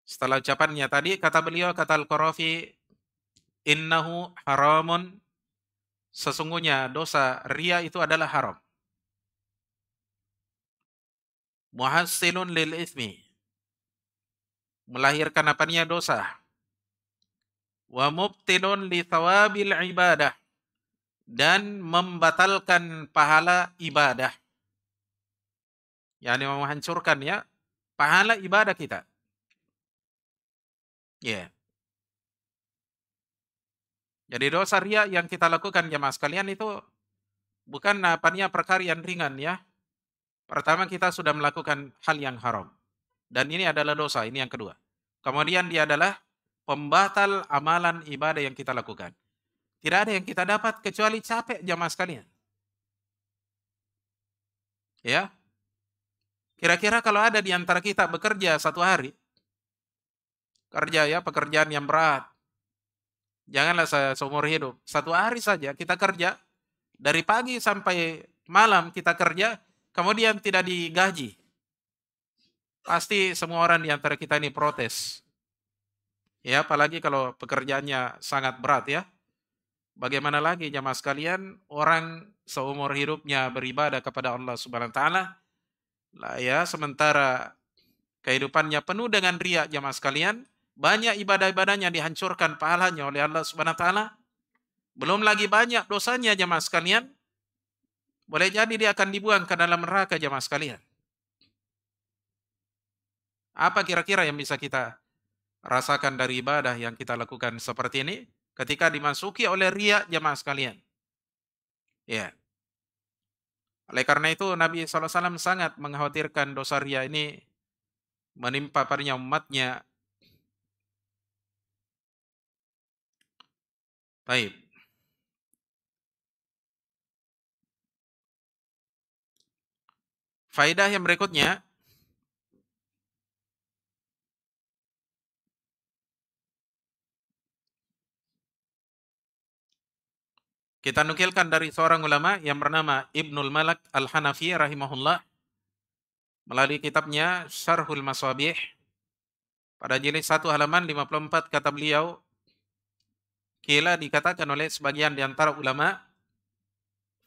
Speaker 1: Setelah ucapannya tadi, kata beliau, kata al qurafi Innahu haramun sesungguhnya dosa ria itu adalah haram. muhasilun lil ismi. Melahirkan apanya dosa. Wa mubtilun li thawabil ibadah. Dan membatalkan pahala ibadah. ini menghancurkan ya pahala ibadah kita. Ya. Yeah. Jadi dosa ria yang kita lakukan jemaah sekalian itu bukan apanya perkara yang ringan ya. Pertama kita sudah melakukan hal yang haram. Dan ini adalah dosa, ini yang kedua. Kemudian dia adalah pembatal amalan ibadah yang kita lakukan. Tidak ada yang kita dapat kecuali capek jamaah sekalian. Ya. Kira-kira kalau ada di antara kita bekerja satu hari, kerja ya pekerjaan yang berat, Janganlah saya seumur hidup. Satu hari saja kita kerja, dari pagi sampai malam kita kerja, kemudian tidak digaji. Pasti semua orang di antara kita ini protes. Ya, apalagi kalau pekerjaannya sangat berat ya. Bagaimana lagi jamaah sekalian, orang seumur hidupnya beribadah kepada Allah Subhanahu wa taala. Lah ya, sementara kehidupannya penuh dengan riak jamaah sekalian, banyak ibadah-ibadahnya dihancurkan pahalanya oleh Allah Subhanahu wa taala. Belum lagi banyak dosanya jemaah sekalian. Boleh jadi dia akan dibuang ke dalam neraka jemaah sekalian. Apa kira-kira yang bisa kita rasakan dari ibadah yang kita lakukan seperti ini ketika dimasuki oleh riak jemaah sekalian? Ya. Oleh karena itu Nabi SAW sangat mengkhawatirkan dosa ria ini menimpa padanya umatnya baik Faidah yang berikutnya Kita nukilkan dari seorang ulama yang bernama Ibnul Malak Al-Hanafi rahimahullah melalui kitabnya Syarhul Masabih pada jilid 1 halaman 54 kata beliau kila dikatakan oleh sebagian di antara ulama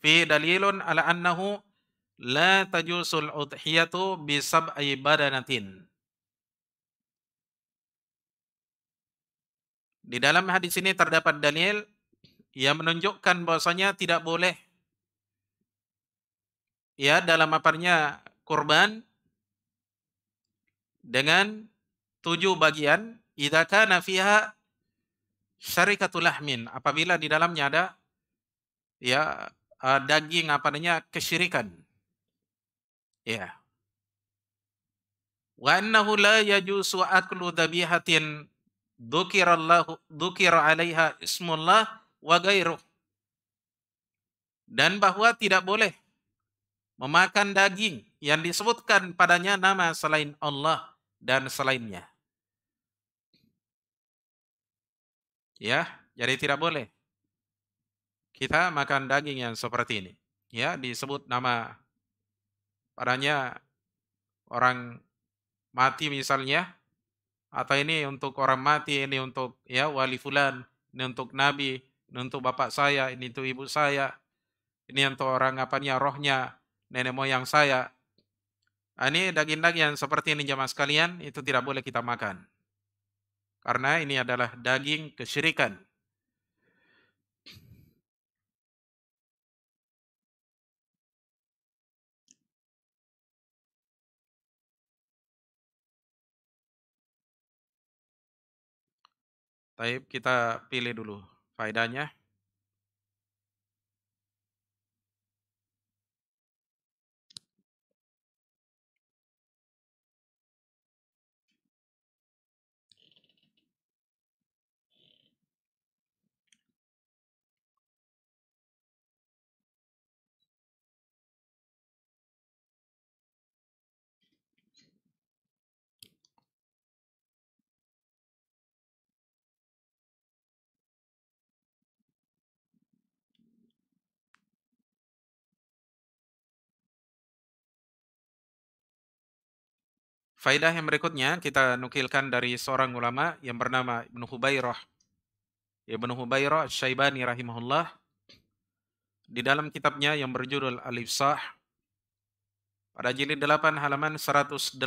Speaker 1: fi dalilun ala annahu la tajusul udhiyatu bi sab'i badanatin. Di dalam hadis ini terdapat dalil yang menunjukkan bahwasanya tidak boleh ya dalam aparnya kurban dengan tujuh bagian idza kana fiha syarikatul lahmin apabila di dalamnya ada ya uh, daging apa namanya kesyirikan. Ya. Wa annahu la yajusu aklu dhabihatin dzukirallahu dzukira 'alaiha ismullah wa ghairu Dan bahwa tidak boleh memakan daging yang disebutkan padanya nama selain Allah dan selainnya. Ya, jadi tidak boleh kita makan daging yang seperti ini. Ya, disebut nama padanya orang mati misalnya atau ini untuk orang mati, ini untuk ya wali fulan, ini untuk nabi, ini untuk bapak saya, ini untuk ibu saya, ini untuk orang apanya rohnya, nenek moyang saya. Nah, ini daging-daging yang seperti ini jamaah sekalian itu tidak boleh kita makan. Karena ini adalah daging kesyirikan. Taib kita pilih dulu faedahnya. Faidah yang berikutnya kita nukilkan dari seorang ulama yang bernama Ibnu Hubairah. Ibnu Hubairah Syaibani rahimahullah di dalam kitabnya yang berjudul Alif Sah pada jilid 8 halaman 181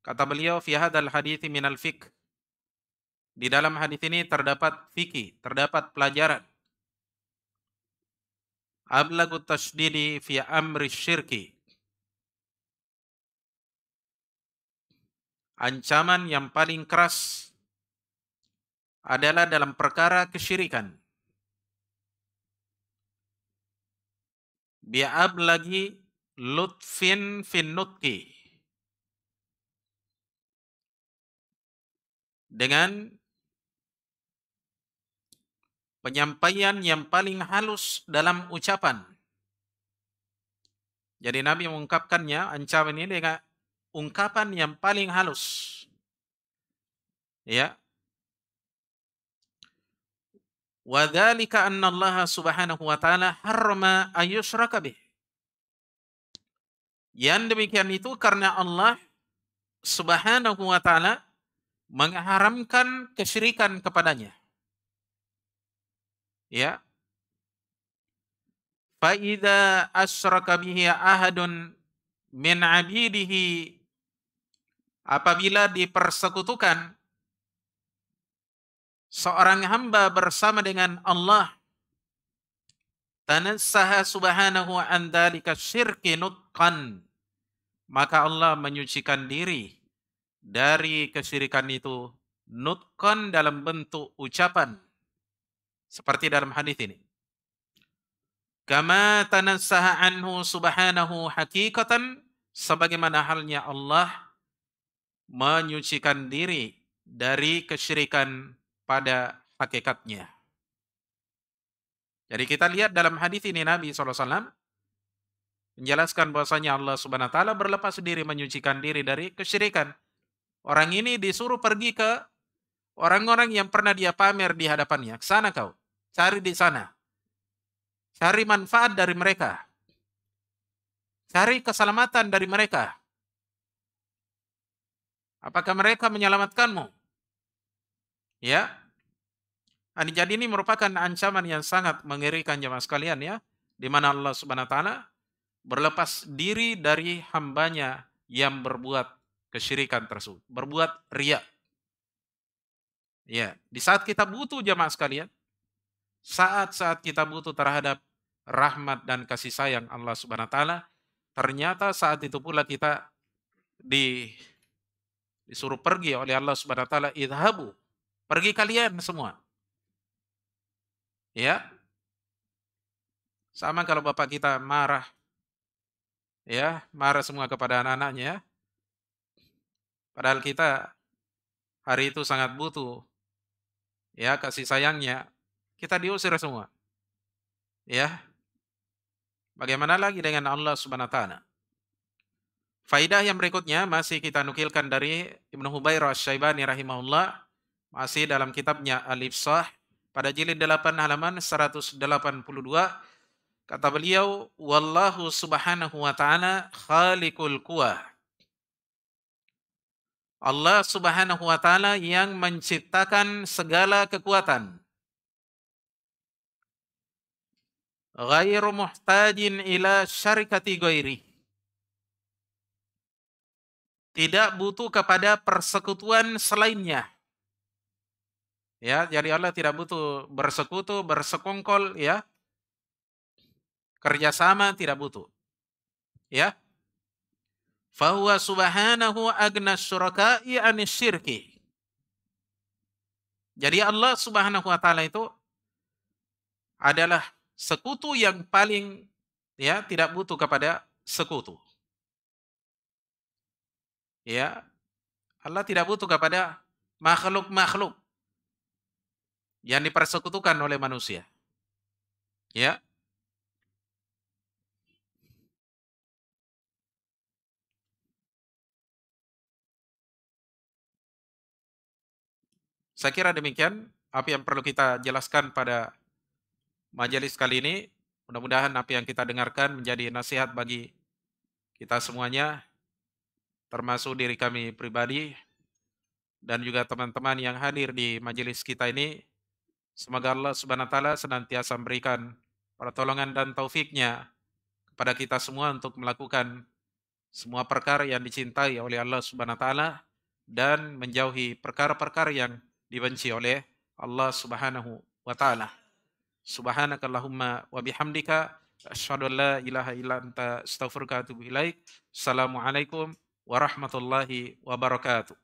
Speaker 1: kata beliau fi hadzal hadithi min al-fiqh di dalam hadis ini terdapat fikih, terdapat pelajaran. Ablagu tasdidi fi amri syirki Ancaman yang paling keras adalah dalam perkara kesyirikan. Bi'ab lagi lutfin fin Dengan penyampaian yang paling halus dalam ucapan. Jadi Nabi mengungkapkannya ancaman ini dengan ungkapan yang paling halus. Ya. Wadhalika anna Allah subhanahu wa ta'ala harma ayyushraka bih. Yang demikian itu karena Allah subhanahu wa ta'ala mengharamkan kesyirikan kepadanya. Ya. Fa'idha asyraka bihi ahadun min abidihi apabila dipersekutukan seorang hamba bersama dengan Allah tanassaha subhanahu an dzalika syirki nutqan maka Allah menyucikan diri dari kesyirikan itu nutqan dalam bentuk ucapan seperti dalam hadis ini kama tanassaha anhu subhanahu hakikatan sebagaimana halnya Allah menyucikan diri dari kesyirikan pada hakikatnya. Jadi kita lihat dalam hadis ini Nabi SAW menjelaskan bahwasanya Allah Subhanahu wa taala berlepas diri menyucikan diri dari kesyirikan. Orang ini disuruh pergi ke orang-orang yang pernah dia pamer di hadapannya. Ke Sana kau, cari di sana. Cari manfaat dari mereka. Cari keselamatan dari mereka. Apakah mereka menyelamatkanmu? Ya. Nah, jadi ini merupakan ancaman yang sangat mengerikan jemaah sekalian ya, di mana Allah Subhanahu wa taala berlepas diri dari hambanya yang berbuat kesyirikan tersebut, berbuat riak. Ya, di saat kita butuh jemaah sekalian, saat-saat kita butuh terhadap rahmat dan kasih sayang Allah Subhanahu wa taala, ternyata saat itu pula kita di disuruh pergi oleh Allah Subhanahu wa taala idhabu pergi kalian semua ya sama kalau bapak kita marah ya marah semua kepada anak-anaknya ya. padahal kita hari itu sangat butuh ya kasih sayangnya kita diusir semua ya bagaimana lagi dengan Allah Subhanahu wa taala Faidah yang berikutnya masih kita nukilkan dari Ibnu Hubairah Syaibani rahimahullah masih dalam kitabnya Al-Ifsah pada jilid 8 halaman 182 kata beliau wallahu subhanahu wa taala khaliqul quwa Allah Subhanahu wa taala yang menciptakan segala kekuatan. Ghairu muhtajin ila syarikati ghairihi tidak butuh kepada persekutuan selainnya. Ya, jadi Allah tidak butuh bersekutu, bersekongkol, ya. Kerjasama tidak butuh. Ya. Fahuwa subhanahu agna syuraka'i anis syirki. Jadi Allah subhanahu wa ta'ala itu adalah sekutu yang paling ya tidak butuh kepada sekutu. Ya, Allah tidak butuh kepada makhluk-makhluk yang dipersekutukan oleh manusia. Ya. Saya kira demikian apa yang perlu kita jelaskan pada majelis kali ini. Mudah-mudahan apa yang kita dengarkan menjadi nasihat bagi kita semuanya termasuk diri kami pribadi dan juga teman-teman yang hadir di majelis kita ini. Semoga Allah Subhanahu wa taala senantiasa memberikan pertolongan dan taufiknya kepada kita semua untuk melakukan semua perkara yang dicintai oleh Allah Subhanahu wa taala dan menjauhi perkara-perkara yang dibenci oleh Allah Subhanahu wa taala. Subhanakallahumma wa bihamdika asyhadu an la ilaha illa anta astaghfiruka wa atubu ilaik. Assalamualaikum warahmatullahi wabarakatuh.